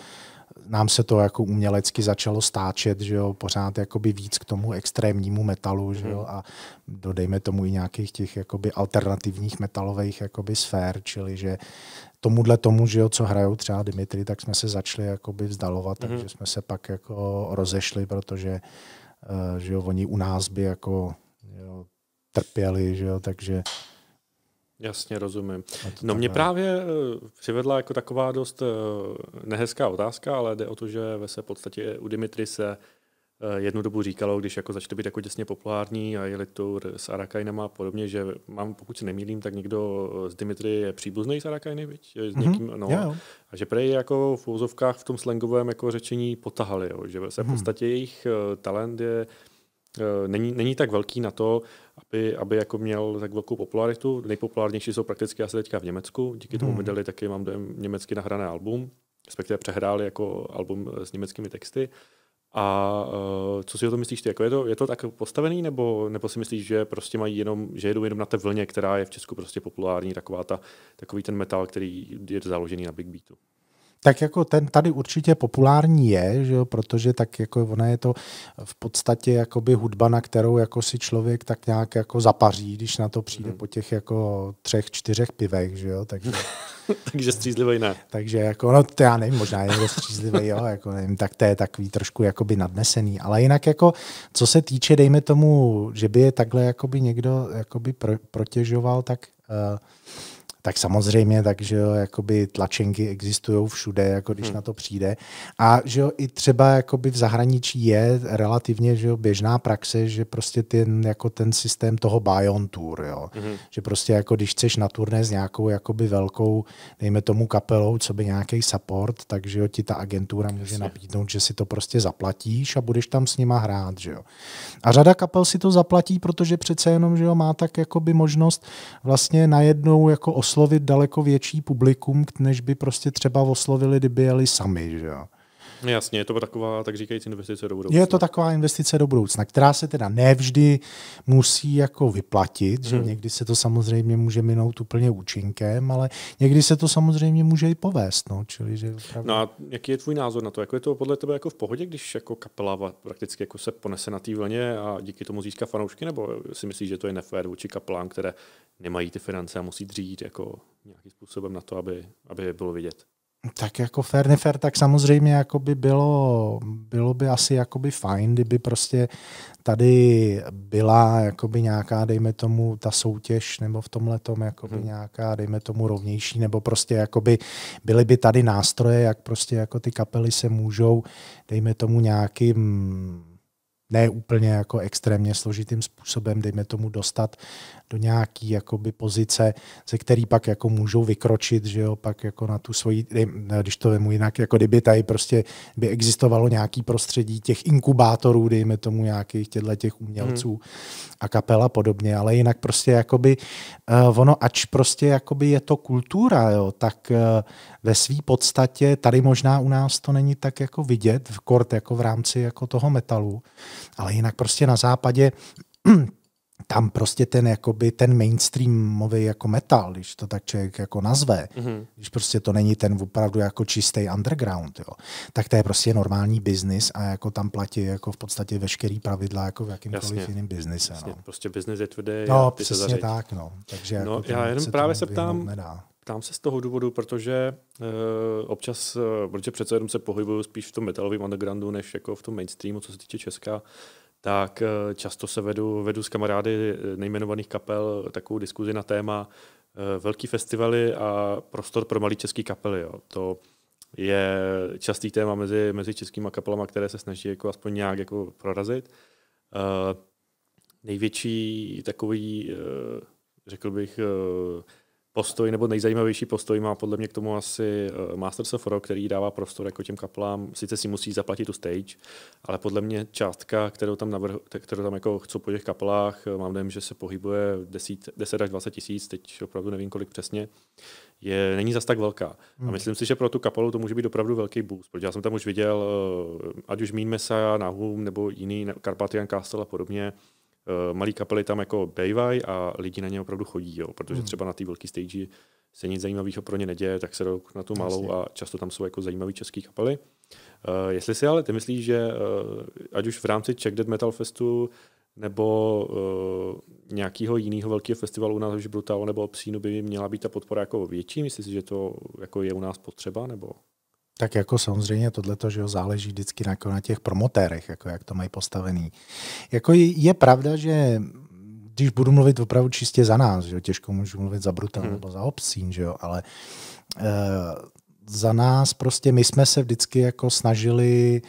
nám se to jako umělecky začalo stáčet, že jo, pořád jakoby víc k tomu extrémnímu metalu, že jo, hmm. a dodejme tomu i nějakých těch jakoby alternativních metalových jakoby sfér, čili že tomuhle tomu, že jo, co hrajou třeba Dimitri, tak jsme se začali jakoby vzdalovat, mm-hmm. takže jsme se pak jako rozešli, protože eh, že jo, oni u nás by jako jo, trpěli, že jo, takže Jasně, rozumím. No mě právě eh, přivedla jako taková dost eh, nehezká otázka, ale jde o to, že ve své podstatě u Dimitry se eh, jednu dobu říkalo, když jako začali být jako děsně populární a jeli tu s Arakajnama a podobně, že mám, pokud se nemýlím, tak někdo z Dimitry je příbuzný s Arakajny, viď? S mhm. někým, mm-hmm. no. yeah. A že prej jako v úzovkách v tom slangovém jako řečení potahali, jo? že ve své mhm. podstatě jejich talent je Eh, není, není tak velký na to, aby, aby jako měl tak velkou popularitu. Nejpopulárnější jsou prakticky asi teďka v Německu. Díky tomu hmm. mi dali taky, mám dojem, německy nahrané album, respektive přehráli jako album eh, s německými texty. A uh, co si o tom myslíš ty? Jako je, to, je to tak postavený, nebo, nebo si myslíš, že prostě mají jenom, že jedou jenom na té vlně, která je v Česku prostě populární, taková ta, takový ten metal, který je založený na Big Beatu? Tak jako ten tady určitě populární je, že jo, protože tak jako ona je to v podstatě jakoby hudba, na kterou jako si člověk tak nějak jako zapaří, když na to přijde hmm. po těch jako třech, čtyřech pivech, že jo, takže... [LAUGHS] takže střízlivý ne. Takže jako, no to já nevím, možná je střízlivý, jo, jako nevím, tak to je takový trošku jakoby nadnesený, ale jinak jako, co se týče, dejme tomu, že by je takhle jakoby někdo jakoby pro, protěžoval, tak uh, tak samozřejmě, takže jo, jakoby tlačenky existují všude, jako když hmm. na to přijde. A že jo, i třeba jakoby v zahraničí je relativně že jo, běžná praxe, že prostě ten, jako ten systém toho buy on tour, jo. Hmm. že prostě jako když chceš na turné s nějakou jakoby velkou, dejme tomu kapelou, co by nějaký support, takže jo, ti ta agentura může Jasně. nabídnout, že si to prostě zaplatíš a budeš tam s nima hrát. Že jo. A řada kapel si to zaplatí, protože přece jenom že jo, má tak jakoby možnost vlastně najednou jako oslovit daleko větší publikum, než by prostě třeba oslovili, kdyby jeli sami. Že jo? Jasně, je to taková, tak říkající, investice do budoucna. Je to taková investice do budoucna, která se teda nevždy musí jako vyplatit, že hmm. někdy se to samozřejmě může minout úplně účinkem, ale někdy se to samozřejmě může i povést. No, čili, že opravdu... no a jaký je tvůj názor na to? Jako je to podle tebe jako v pohodě, když jako kapela prakticky jako se ponese na té vlně a díky tomu získá fanoušky, nebo si myslíš, že to je nefér vůči kapelám, které nemají ty finance a musí dřít jako nějakým způsobem na to, aby, aby bylo vidět? Tak jako fair nefair, tak samozřejmě jako by bylo, bylo by asi jako by fajn, kdyby prostě tady byla jako by nějaká, dejme tomu, ta soutěž nebo v tomhle tom jako hmm. nějaká, dejme tomu, rovnější, nebo prostě jako by byly by tady nástroje, jak prostě jako ty kapely se můžou, dejme tomu, nějakým ne úplně jako extrémně složitým způsobem, dejme tomu, dostat do nějaký jakoby pozice, ze který pak jako můžou vykročit, že jo, pak jako na tu svoji, když to vemu jinak, jako kdyby tady prostě by existovalo nějaký prostředí těch inkubátorů, dejme tomu nějakých těchto těch umělců hmm. a kapela podobně, ale jinak prostě jakoby uh, ono, ač prostě jakoby je to kultura, jo, tak uh, ve své podstatě tady možná u nás to není tak jako vidět, v kort jako v rámci jako toho metalu, ale jinak prostě na západě tam prostě ten, jakoby, ten mainstreamový jako metal, když to tak člověk jako nazve, mm-hmm. když prostě to není ten opravdu jako čistý underground, jo, tak to je prostě normální biznis a jako tam platí jako v podstatě veškerý pravidla jako v jakýmkoliv jasně, jiným biznise. No. Prostě biznis je tvrdý. No, ty přesně se tak, no. Takže no, jako já jenom se právě se ptám, nedá. Ptám se z toho důvodu, protože e, občas, e, protože přece jenom se pohybuju spíš v tom metalovém undergroundu, než jako v tom mainstreamu, co se týče Česka, tak eh, často se vedu, vedu s kamarády eh, nejmenovaných kapel takovou diskuzi na téma eh, velký festivaly a prostor pro malý český kapely. Jo. To je častý téma mezi, mezi českými kapelama, které se snaží jako aspoň nějak jako prorazit. Uh, největší takový, uh, řekl bych, uh, postoj nebo nejzajímavější postoj má podle mě k tomu asi eh, Masters of Rock, který dává prostor jako těm kaplám. Sice si musí zaplatit tu stage, ale podle mě částka, kterou tam, navrhu, kterou tam jako chcou po těch kaplách, eh, mám dojem, že se pohybuje 10, 10 až 20 tisíc, teď opravdu nevím kolik přesně, je, není zas tak velká. Hmm. A myslím si, že pro tu kapelu to může být opravdu velký boost, protože já jsem tam už viděl, eh, ať už Mín Mesa, Nahum nebo jiný Carpathian Castle a podobně, Eh, malý kapely tam jako bývají a lidi na ně opravdu chodí, jo, protože hmm. třeba na té velké stage se nic zajímavého pro ně neděje, tak se jdou na tu malou a často tam jsou jako zajímavé české kapely. Uh, jestli si ale ty myslíš, že uh, ať už v rámci Czech Dead Metal Festu nebo uh, nějakého jiného velkého festivalu u nás, už brutal nebo Psínu, by měla být ta podpora jako větší? Myslíš si, že to jako je u nás potřeba? Nebo? Tak jako samozřejmě tohleto, že jo, záleží vždycky na, jako na těch promotérech, jako jak to mají postavený. Jako je pravda, že když budu mluvit opravdu čistě za nás, že jo, těžko můžu mluvit za Brutal hmm. nebo za Obscene, že jo, ale e, za nás prostě my jsme se vždycky jako snažili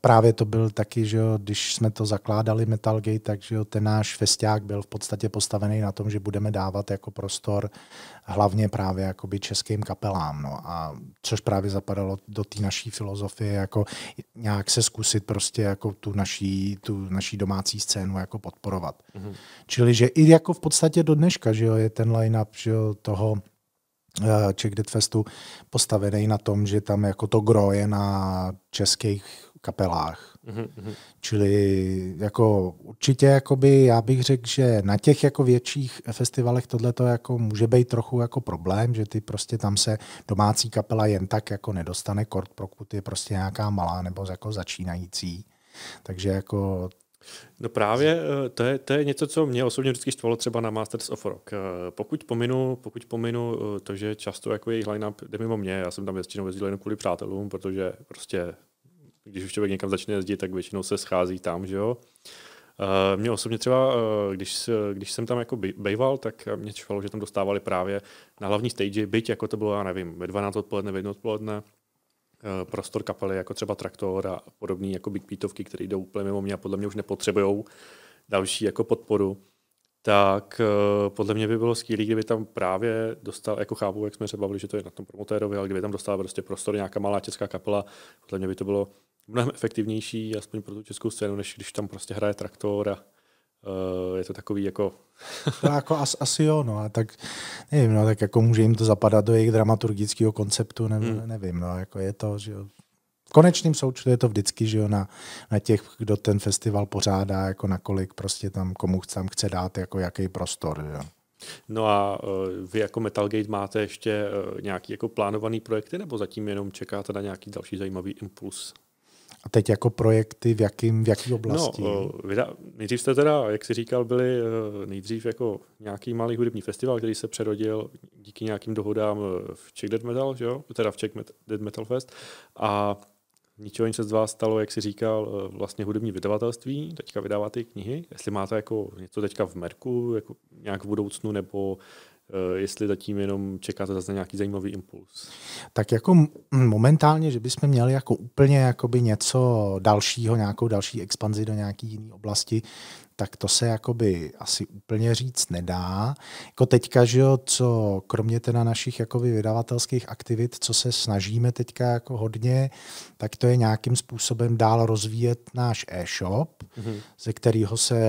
právě to byl taky, že jo, když jsme to zakládali Metal Gate, takže jo, ten náš festiák byl v podstatě postavený na tom, že budeme dávat jako prostor hlavně právě jakoby českým kapelám, no a což právě zapadalo do té naší filozofie, jako nějak se zkusit prostě jako tu naší, tu naší domácí scénu jako podporovat. Mm-hmm. Čili, že i jako v podstatě do dneška, že jo, je ten line-up, že jo, toho eh, Czech Dead Festu postavený na tom, že tam jako to groje na českých kapelách. Mm-hmm. Čili jako určitě jakoby já bych řekl, že na těch jako větších festivalech tohle to jako může být trochu jako problém, že ty prostě tam se domácí kapela jen tak jako nedostane kort, pokud je prostě nějaká malá nebo jako začínající. Takže jako No právě eh, to je, to je něco, co mě osobně vždycky štvalo třeba na Masters of Rock. Eh, pokud pominu, pokud pominu eh, to, že často jako jejich line-up jde mimo mě, já jsem tam většinou jezdil jen kvůli přátelům, protože prostě když už člověk někam začne jezdit, tak většinou se schází tam, že jo. Uh, mě osobně třeba, uh, když, když jsem tam jako bejval, tak mě čvalo, že tam dostávali právě na hlavní stage, byť jako to bylo, já nevím, ve 12 odpoledne, ve 1 odpoledne, uh, prostor kapely jako třeba Traktor a podobný jako Big Beatovky, které jdou úplně mimo mě a podle mě už nepotřebují další jako podporu, tak podle mě by bylo skvělé, kdyby tam právě dostal, jako chápu, jak jsme se bavili, že to je na tom promotérovi, ale kdyby tam dostala prostě prostor nějaká malá česká kapela, podle mě by to bylo mnohem efektivnější, aspoň pro tu českou scénu, než když tam prostě hraje traktor a Uh, je to takový jako... no, jako as, asi jo, no, ale tak nevím, no, tak jako může jim to zapadat do jejich dramaturgického konceptu, nevím, hmm. nevím, no, jako je to, že jo. V konečném součtu je to vždycky, že jo, na, na těch, kdo ten festival pořádá, jako nakolik prostě tam komu tam chce dát, jako jaký prostor, že jo. No a uh, vy jako Metalgate máte ještě uh, nějaký jako plánovaný projekty, nebo zatím jenom čekáte na nějaký další zajímavý impuls? A teď jako projekty v, jakým, v jaký oblasti? No, nejdřív jste teda, jak si říkal, byli e, nejdřív jako nějaký malý hudební festival, který se přerodil díky nějakým dohodám e, v Czech Dead Metal, že jo? teda v Czech Dead Metal Fest. A ničeho nic se z vás stalo, jak si říkal, e, vlastně hudební vydavatelství, teďka vydáváte knihy, jestli máte jako něco teďka v merku, jako nějak v budoucnu, nebo Eh, jestli zatím jenom čekáte zase nějaký zajímavý impuls. Tak jako momentálně, že bychom měli jako úplně jakoby něco dalšího, nějakou další expanzi do nějaké jiné oblasti, tak to se jakoby asi úplně říct nedá. Jako teďka, že jo, co kromě teda našich jakoby vydavatelských aktivit, co se snažíme teďka jako hodně, tak to je nějakým způsobem dál rozvíjet náš e-shop, mm-hmm. ze kterého se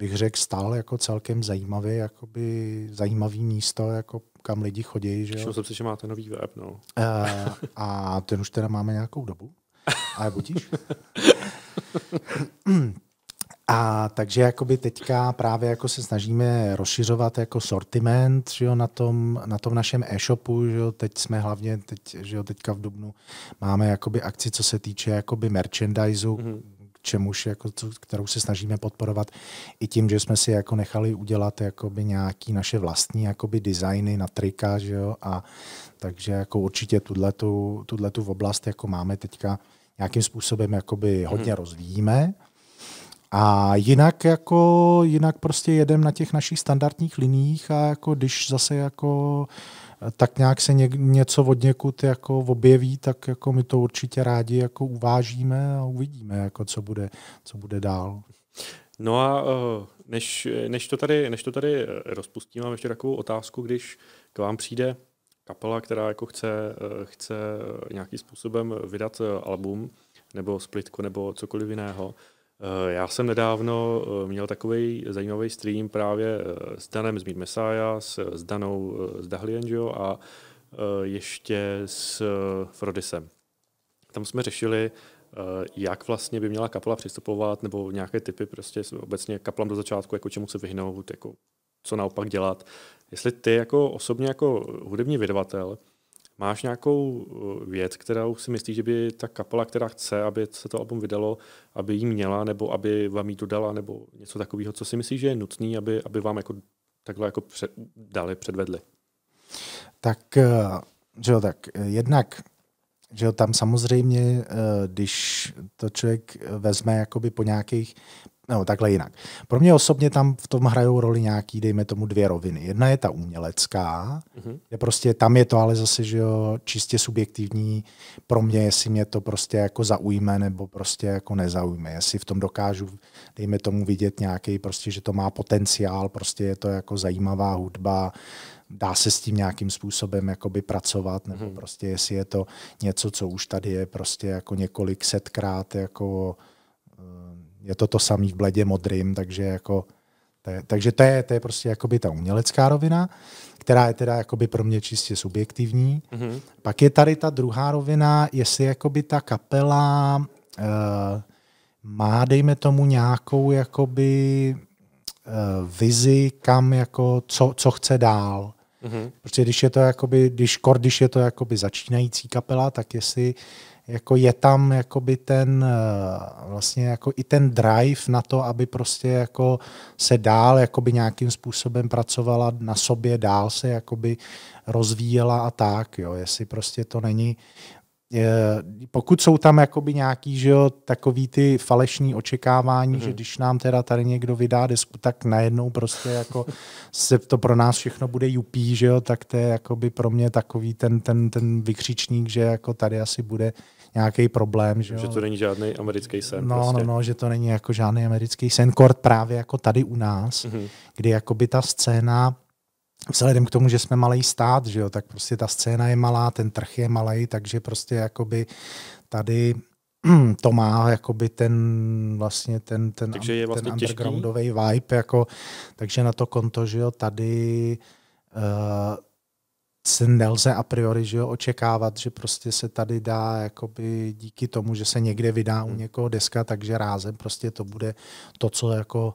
bych řekl, stál jako celkem zajímavý, jakoby zajímavý místo, jako kam lidi chodí. Že jo? jsem si, že máte nový web. No. A, eh, a ten už teda máme nějakou dobu. A budíš? A takže jakoby teďka právě jako se snažíme rozšiřovat jako sortiment že jo, na, tom, na tom našem e-shopu. Že jo, teď jsme hlavně, teď, že jo, teďka v Dubnu máme jakoby akci, co se týče jakoby merchandiseu, mm-hmm čemuž, jako, co, kterou se snažíme podporovat i tím, že jsme si jako nechali udělat jakoby nějaký naše vlastní jakoby designy na trika, že jo? a takže jako určitě tuhle tu oblast jako máme teďka nějakým způsobem jakoby mhm. hodně hmm. rozvíjíme. A jinak jako, jinak prostě jedem na těch našich standardních liních a jako když zase jako tak nějak se něk, něco od někud jako objeví, tak jako my to určitě rádi jako uvážíme a uvidíme, jako co, bude, co bude dál. No a eh, než, než, to tady, než to tady eh, rozpustím, mám ještě takovou otázku, když k vám přijde kapela, která jako chce, eh, chce nějakým způsobem vydat album nebo splitku nebo cokoliv jiného, Eh, já jsem nedávno eh, měl takový zajímavý stream právě eh, s Danem z Meet Messiah, s, Danou z Dahlien, a ještě s Frodisem. Tam jsme řešili, jak vlastně by měla kapela přistupovat, nebo nějaké typy prostě obecně kaplám do začátku, jako čemu se vyhnout, jako co naopak dělat. Jestli ty jako osobně jako hudební vydavatel Máš nějakou eh, věc, kterou si myslíš, že by ta kapela, která chce, aby se to album vydalo, aby jí měla, nebo aby vám jí dodala, nebo něco takového, co si myslíš, že je nutné, aby, aby vám jako takhle jako před, dali, předvedli? Tak, eh, že jo, tak eh, jednak že jo, tam samozřejmě, eh, když to člověk vezme jakoby po nějakých no takhle jinak. Pro mě osobně tam v tom hrajou roli nějaký, dejme tomu, dvě roviny. Jedna je ta umělecká, mm-hmm. kde prostě tam je to ale zase, že jo, čistě subjektivní pro mě, jestli mě to prostě jako zaujme nebo prostě jako nezaujme. Jestli v tom dokážu, dejme tomu, vidět nějaký prostě, že to má potenciál, prostě je to jako zajímavá hudba, dá se s tím nějakým způsobem jakoby pracovat, nebo hmm. prostě jestli je to něco, co už tady je prostě jako několik setkrát, jako eh, je to to samý v bledě modrým, takže jako to je, takže to je, to je prostě jakoby ta umělecká rovina, která je teda jakoby pro mě čistě subjektivní. Mm-hmm. Pak je tady ta druhá rovina, jestli jakoby ta kapela uh, má, dejme tomu, nějakou jakoby uh, vizi, kam jako, co, co chce dál. Mm-hmm. Protože když je to jakoby, když, kor, když je to jakoby začínající kapela, tak jestli jako je tam jakoby ten eh, vlastně jako i ten drive na to, aby prostě jako se dál jakoby nějakým způsobem pracovala na sobě, dál se jakoby rozvíjela a tak, jo, jestli prostě to není Eh, pokud jsou tam jakoby nějaký, že jo, takový ty falešní očekávání, mm. že když nám teda tady někdo vydá desku, tak najednou prostě jako se to pro nás všechno bude jupí, že jo, tak to je jakoby pro mě takový ten, ten, ten vykřičník, že jako tady asi bude nějaký problém. Že, jo. že to není žádný americký sen. No, prostě. no, no, že to není jako žádný americký sen. Kort právě jako tady u nás, mm. kdy jakoby ta scéna vzhledem k tomu, že jsme malý stát, že jo, tak prostě ta scéna je malá, ten trh je malý, takže prostě jakoby tady [CLEARS THROAT] to má jakoby ten vlastně ten, ten, takže je vlastně ten undergroundový těžký. vibe, jako, takže na to konto, že jo, tady uh, se nelze a priori že jo, očekávat, že prostě se tady dá jakoby díky tomu, že se někde vydá u hmm. někoho deska, takže rázem prostě to bude to, co jako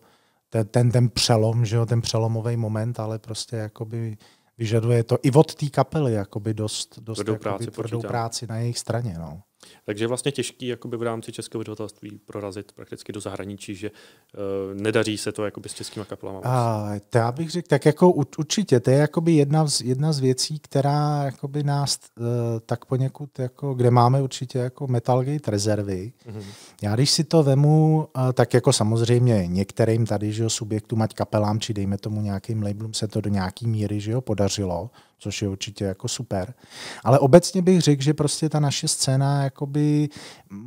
ten, ten přelom, že jo, ten přelomový moment, ale prostě jakoby vyžaduje to i od té kapely jakoby dost, dost tvrdou, jakoby, práci, tvrdou práci na jejich straně. No. Takže je vlastně těžký jakoby v rámci českého vydavatelství prorazit prakticky do zahraničí, že uh, nedaří se to jakoby s českými kapelami. A, to já bych řekl, tak jako určitě, to je jakoby jedna z, jedna z věcí, která jakoby nás uh, tak poněkud, jako, kde máme určitě jako Metal Gate rezervy, mm-hmm. Já když si to vemu, tak jako samozřejmě některým tady, že jo, subjektům, ať kapelám, či dejme tomu nějakým labelům, se to do nějaký míry, že jo, podařilo, což je určitě jako super. Ale obecně bych řekl, že prostě ta naše scéna jakoby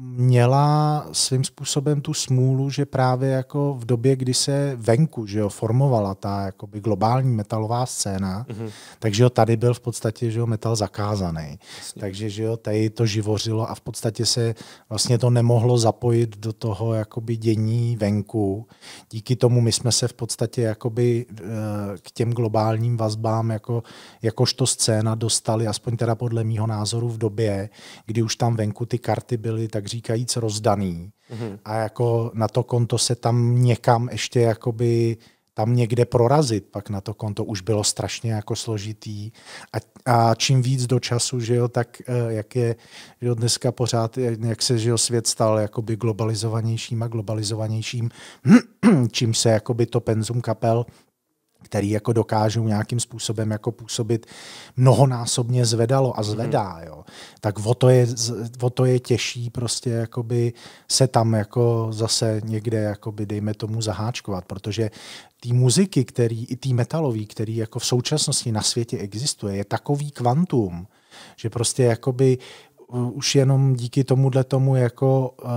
měla svým způsobem tu smůlu, že právě jako v době, kdy se venku, že jo, formovala ta jakoby globální metalová scéna, mm-hmm. takže jo, tady byl v podstatě, že jo, metal zakázaný. Jasně. Takže, že jo, tady to živořilo a v podstatě se vlastně to nemohlo zapojit zapojit do toho jakoby dění venku. Díky tomu my jsme se v podstatě jakoby eh, k těm globálním vazbám jako, jakožto scéna dostali, aspoň teda podle mýho názoru v době, kdy už tam venku ty karty byly tak říkajíc rozdaný. Mm-hmm. A jako na to konto se tam někam ještě jakoby tam někde prorazit pak na to konto už bylo strašně jako složitý. A, a čím víc do času, že jo, tak eh, jak je že jo, dneska pořád, jak se že jo, svět stal jakoby globalizovanějším a globalizovanějším, [CLEARS THROAT] čím se jakoby to penzum kapel který jako dokážou nějakým způsobem jako působit mnohonásobně zvedalo a mhm. zvedá, jo. Tak o to je, o to je těžší prostě jakoby se tam jako zase někde jakoby dejme tomu zaháčkovat, protože té muziky, který, i té metalový, který jako v současnosti na světě existuje, je takový kvantum, že prostě jakoby už jenom díky tomuhle tomu jako uh,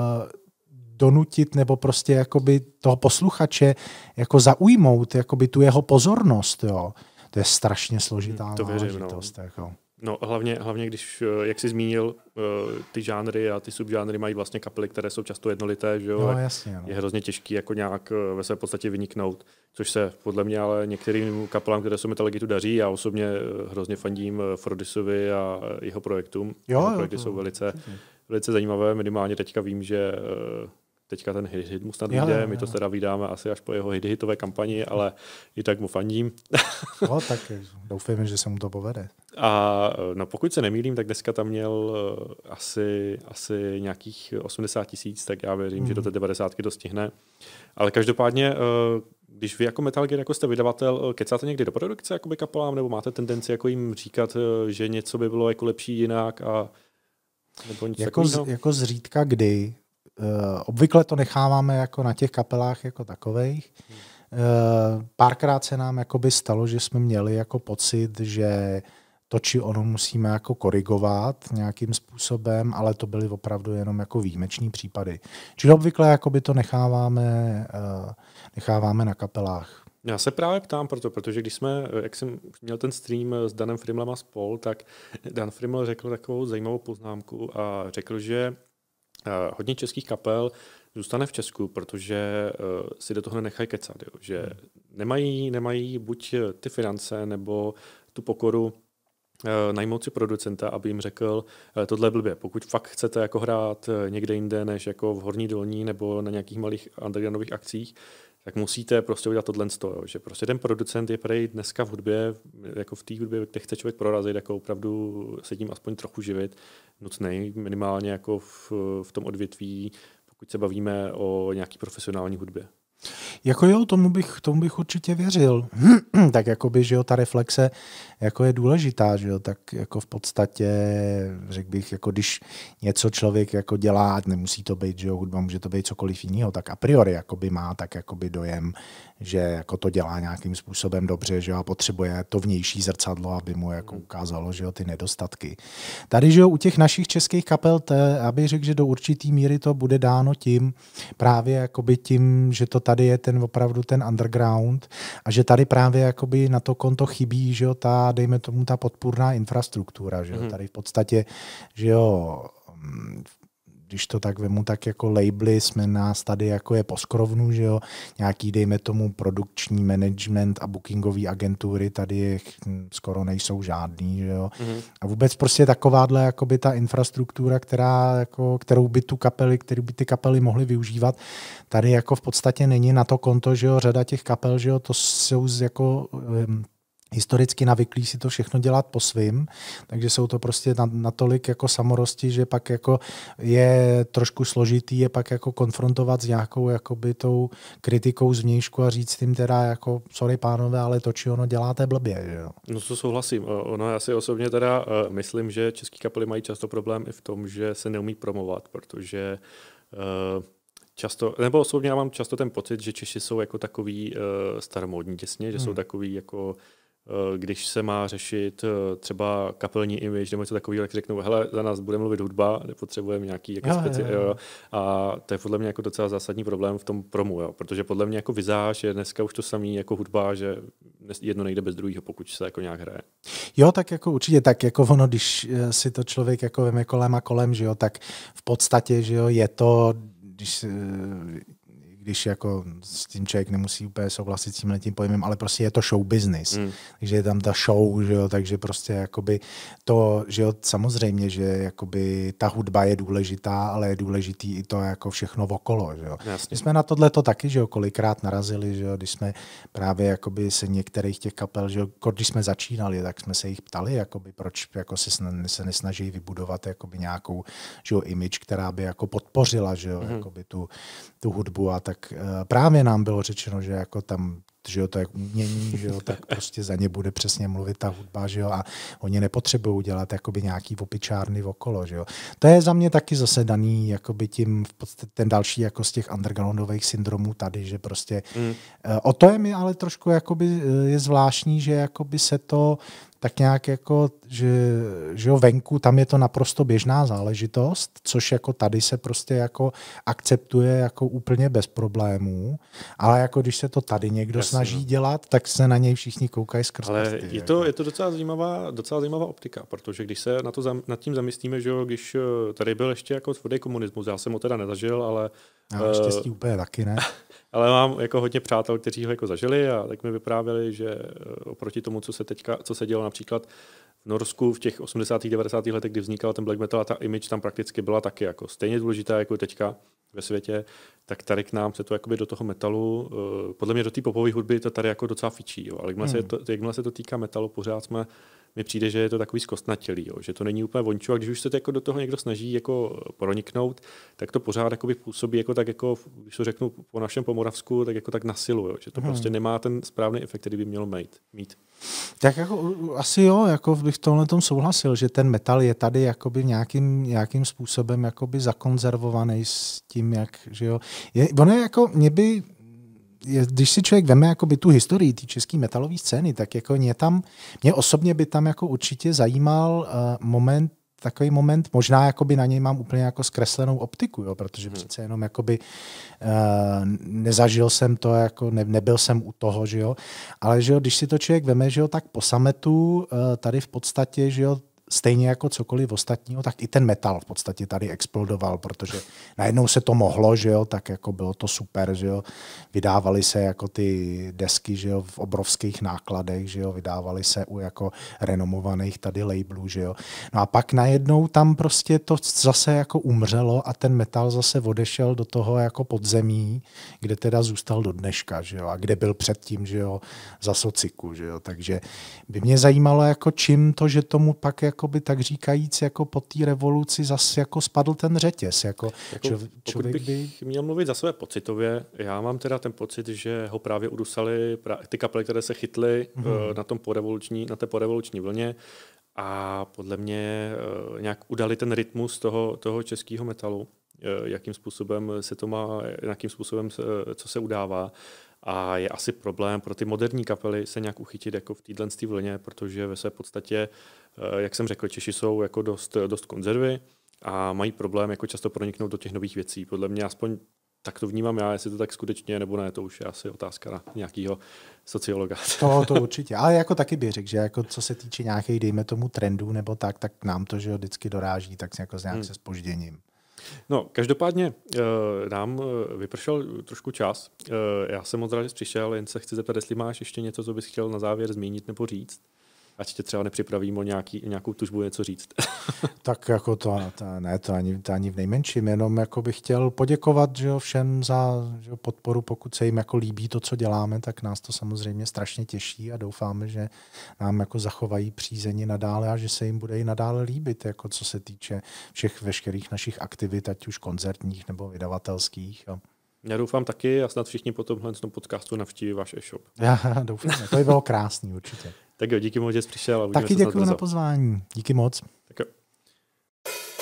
donutit nebo prostě jakoby toho posluchače jako zaujmout jakoby tu jeho pozornost. Jo. To je strašně složitá hmm, to věřím, No. Jako. No hlavně, hlavně když, eh, jak jsi zmínil, eh, ty žánry a ty subžánry mají vlastně kapely, které jsou často jednolité, že jo? No, jasně, no. Je hrozně těžký jako nějak eh, ve své podstatě vyniknout, což se podle mě ale některým kapelám, které jsou Metallica, daří. Já osobně hrozně fandím Frodisovi a jeho projektům. Jo, jeho projekty to, jsou velice, velice zajímavé. Minimálně teďka vím, že teďka ten hit, hit mu snad vyjde, my to teda vydáme asi až po jeho hit, hitové kampani, ale i tak mu fandím. [LAUGHS] no, tak doufám, že se mu to povede. A no, pokud se nemýlím, tak dneska tam měl eh, asi, asi nějakých 80 tisíc, tak já věřím, mm. že do hmm. té 90 dostihne. Ale každopádně eh, když vy jako Metal Gear, jako jste vydavatel, eh, kecáte někdy do produkce by kapelám, nebo máte tendenci jako jim říkat, že něco by bylo jako lepší jinak a nebo něco jako, z, jako zřídka kdy, Eh, obvykle to necháváme jako na těch kapelách jako takových. Eh, párkrát se nám jakoby stalo, že jsme měli jako pocit, že to či ono musíme jako korigovat nějakým způsobem, ale to byly opravdu jenom jako výjimeční případy. Čili obvykle jakoby to necháváme, eh, necháváme na kapelách. Já se právě ptám proto, protože když jsme, jak jsem měl ten stream s Danem Frimlem a spol, tak Dan Friml řekl takovou zajímavou poznámku a řekl, že Eh, hodně českých kapel zůstane v Česku, protože uh, si do toho nenechají kecat, jo? že hmm. nemají, nemají buď eh, ty finance nebo tu pokoru uh, najmout si producenta, aby jim řekl, uh, tohle je blbě, pokud fakt chcete jako hrát někde jinde než jako v Horní dolní nebo na nějakých malých undergroundových akcích, tak musíte prostě udělat tohle z toho, že prostě ten producent je prej dneska v hudbě, jako v té hudbě, kde chce člověk prorazit, jako opravdu se tím aspoň trochu živit, nutný minimálně jako v, v tom odvětví, pokud se bavíme o nějaký profesionální hudbě. Jako jo, tomu bych, tomu bych určitě věřil. [CLEARS THROAT] tak jako by, že jo, ta reflexe jako je důležitá, že jo, tak jako v podstatě, řekl bych, jako když něco člověk jako dělá, nemusí to být, že jo, hudba může to být cokoliv jiného, tak a priori jako by má tak jako by dojem, že jako to dělá nějakým způsobem dobře, že jo, a potřebuje to vnější zrcadlo, aby mu jako ukázalo, že jo, ty nedostatky. Tady, že jo, u těch našich českých kapel, to, aby řekl, že do určitý míry to bude dáno tím, právě jako by tím, že to tady tady je ten opravdu ten underground a že tady právě jakoby na to konto chybí, že jo, ta, dejme tomu, ta podpůrná infrastruktura, že jo, mm. tady v podstatě, že jo, v když to tak vemu, tak jako labely jsme nás tady jako je poskrovnu, že jo, nějaký dejme tomu produkční management a bookingové agentury tady hm, skoro nejsou žádný, že jo. Mm-hmm. A vůbec prostě takováhle by ta infrastruktura, která, jako, kterou by tu kapely, kterou by ty kapely mohly využívat, tady jako v podstatě není na to konto, že jo, řada těch kapel, že jo, to jsou jako historicky navyklí si to všechno dělat po svým, takže jsou to prostě natolik jako samorosti, že pak jako je trošku složitý je pak jako konfrontovat s nějakou jakoby tou kritikou zvnějšku a říct jim teda jako sorry pánové, ale to, či ono děláte blbě. Že jo? No to souhlasím. Ono já si osobně teda e, myslím, že český kapely mají často problém i v tom, že se neumí promovat, protože uh často, nebo osobně já mám často ten pocit, že Češi jsou jako takový uh, staromódní těsně, že hmm. jsou takový jako Eh, když se má řešit eh, třeba kapelní image nebo něco takového, tak řeknou, hele, za nás bude mluvit hudba, nepotřebujeme nějaký jako no, speci- jo, jo. A to je podle mě jako docela zásadní problém v tom promu, jo, protože podle mě jako vizáž je dneska už to samý jako hudba, že jedno nejde bez druhého, pokud se jako nějak hraje. Jo, tak jako určitě, tak jako ono, když eh, si to člověk jako veme kolem a kolem, že jo, tak v podstatě, že jo, je to když když jako s tím člověk nemusí úplně souhlasit s tímhle tím pojmem, ale prostě je to show business, mm. takže je tam ta show, že jo, takže prostě jakoby to, že jo, samozřejmě, že jakoby ta hudba je důležitá, ale je důležitý i to jako všechno okolo, že jo. Jasně. My jsme na tohle to taky, že jo, kolikrát narazili, že jo, když jsme právě jakoby se některých těch kapel, že jo, když jsme začínali, tak jsme se jich ptali, jakoby proč jako se se nesnaží vybudovat jakoby nějakou, že jo, image, která by jako podpořila, že jo, mm. jakoby tu, tu hudbu a tak tak eh, právě nám bylo řečeno, že jako tam že jo, to je umění, že jo, tak [LAUGHS] prostě za ně bude přesně mluvit ta hudba, že jo, a oni nepotřebují dělat jakoby nějaký opičárny okolo, že jo. To je za mě taky zase daný jakoby tím, v podstatě ten další jako z těch undergroundových syndromů tady, že prostě mm. Eh, o to je mi ale trošku jakoby eh, je zvláštní, že jakoby se to tak nějak jako, že, že jo, venku tam je to naprosto běžná záležitost, což jako tady se prostě jako akceptuje jako úplně bez problémů, ale jako když se to tady někdo Jasně. snaží no. dělat, tak se na něj všichni koukají skrz Ale prsty, je, to, jako. je to docela zajímavá, docela zajímavá optika, protože když se na to, nad tím zamyslíme, že jo, když eh, tady byl ještě jako svodej komunismus, já jsem ho teda nezažil, ale já mám štěstí eh, úplně taky, ne? [LAUGHS] Ale mám jako hodně přátel, kteří ho jako zažili a tak mi vyprávěli, že eh, oproti tomu, co se teďka, co se dělo například v Norsku v těch 80. 90. letech, kdy vznikal ten black metal a ta image tam prakticky byla taky jako stejně důležitá jako teďka ve světě, tak tady k nám se to jakoby do toho metalu, eh, podle mě do té popové hudby to tady jako docela fičí, jo. ale jakmile, hmm. se to, jakmile se to týká metalu, pořád jsme mi přijde, že je to takový zkostnatělý, jo, že to není úplně vončo a když už se to jako do toho někdo snaží jako eh, proniknout, tak to pořád jakoby působí jako tak jako, když to řeknu po našem Pomoravsku, tak jako tak na silu, jo, že to hmm. prostě nemá ten správný efekt, který by mělo mít. mít. Tak jako, asi jo, jako bych v tomhle tom souhlasil, že ten metal je tady jakoby nějakým, nějakým způsobem jakoby zakonzervovaný s tím, jak, že jo. Je, ono je jako, mě by, je, když si člověk veme jakoby tu historii té české metalové scény, tak jako mě tam, mě osobně by tam jako určitě zajímal uh, moment, takový moment, možná jakoby na něj mám úplně jako zkreslenou optiku, jo, protože hmm. přece jenom jakoby uh, nezažil jsem to, jako ne, nebyl jsem u toho, že jo, ale že jo, když si to člověk veme, že jo, tak po sametu uh, tady v podstatě, že jo, stejně jako cokoliv ostatního, tak i ten metal v podstatě tady explodoval, protože najednou se to mohlo, že jo, tak jako bylo to super, že jo. vydávali se jako ty desky, že jo, v obrovských nákladech, že jo, vydávali se u jako renomovaných tady labelů, že jo. No a pak najednou tam prostě to zase jako umřelo a ten metal zase odešel do toho jako podzemí, kde teda zůstal do dneška, že jo, a kde byl předtím, že jo, za sociku, že jo. Takže by mě zajímalo, jako čím to, že tomu pak jako jakoby, tak říkajíc jako po té revoluci zase jako spadl ten řetěz. Jako, jako, čo, pokud bych by... měl mluvit za své pocitově, já mám teda ten pocit, že ho právě udusali ty kapely, které se chytly mm-hmm. na, tom porevoluční, na té porevoluční vlně a podle mě eh, nějak udali ten rytmus toho, toho českého metalu eh, jakým způsobem se to má, jakým způsobem, se, co se udává a je asi problém pro ty moderní kapely se nějak uchytit jako v téhle vlně, protože ve své podstatě, eh, jak jsem řekl, Češi jsou jako dost, dost konzervy a mají problém jako často proniknout do těch nových věcí. Podle mě aspoň tak to vnímám já, jestli to tak skutečně nebo ne, to už je asi otázka na nějakého sociologa. [LAUGHS] To, to určitě, ale jako taky bych řekl, že jako co se týče nějakých, dejme tomu, trendů nebo tak, tak nám to, že jo, vždycky doráží, tak jako s nějak hmm. se spožděním. No, každopádně eh, nám eh, vypršel trošku čas. Eh, já jsem moc rád, že přišel, jen se chci zeptat, jestli máš ještě něco, co bys chtěl na závěr zmínit nebo říct ať tě třeba nepřipravím o nějaký, nějakou tužbu něco říct. [LAUGHS] tak jako to, to ne, to ani, to ani v nejmenším, jenom jako bych chtěl poděkovat že jo, všem za že jo, podporu, pokud se jim jako líbí to, co děláme, tak nás to samozřejmě strašně těší a doufáme, že nám jako zachovají přízení nadále a že se jim bude i nadále líbit, jako co se týče všech veškerých našich aktivit, ať už koncertních nebo vydavatelských. Jo. Já doufám taky a snad všichni po tomhle podcastu navštíví váš e-shop. Já [LAUGHS] doufám, to by bylo krásný určitě. Tak jo, díky moc, že jsi přišel. A Taky děkuji za pozvání. Díky moc. Tak jo.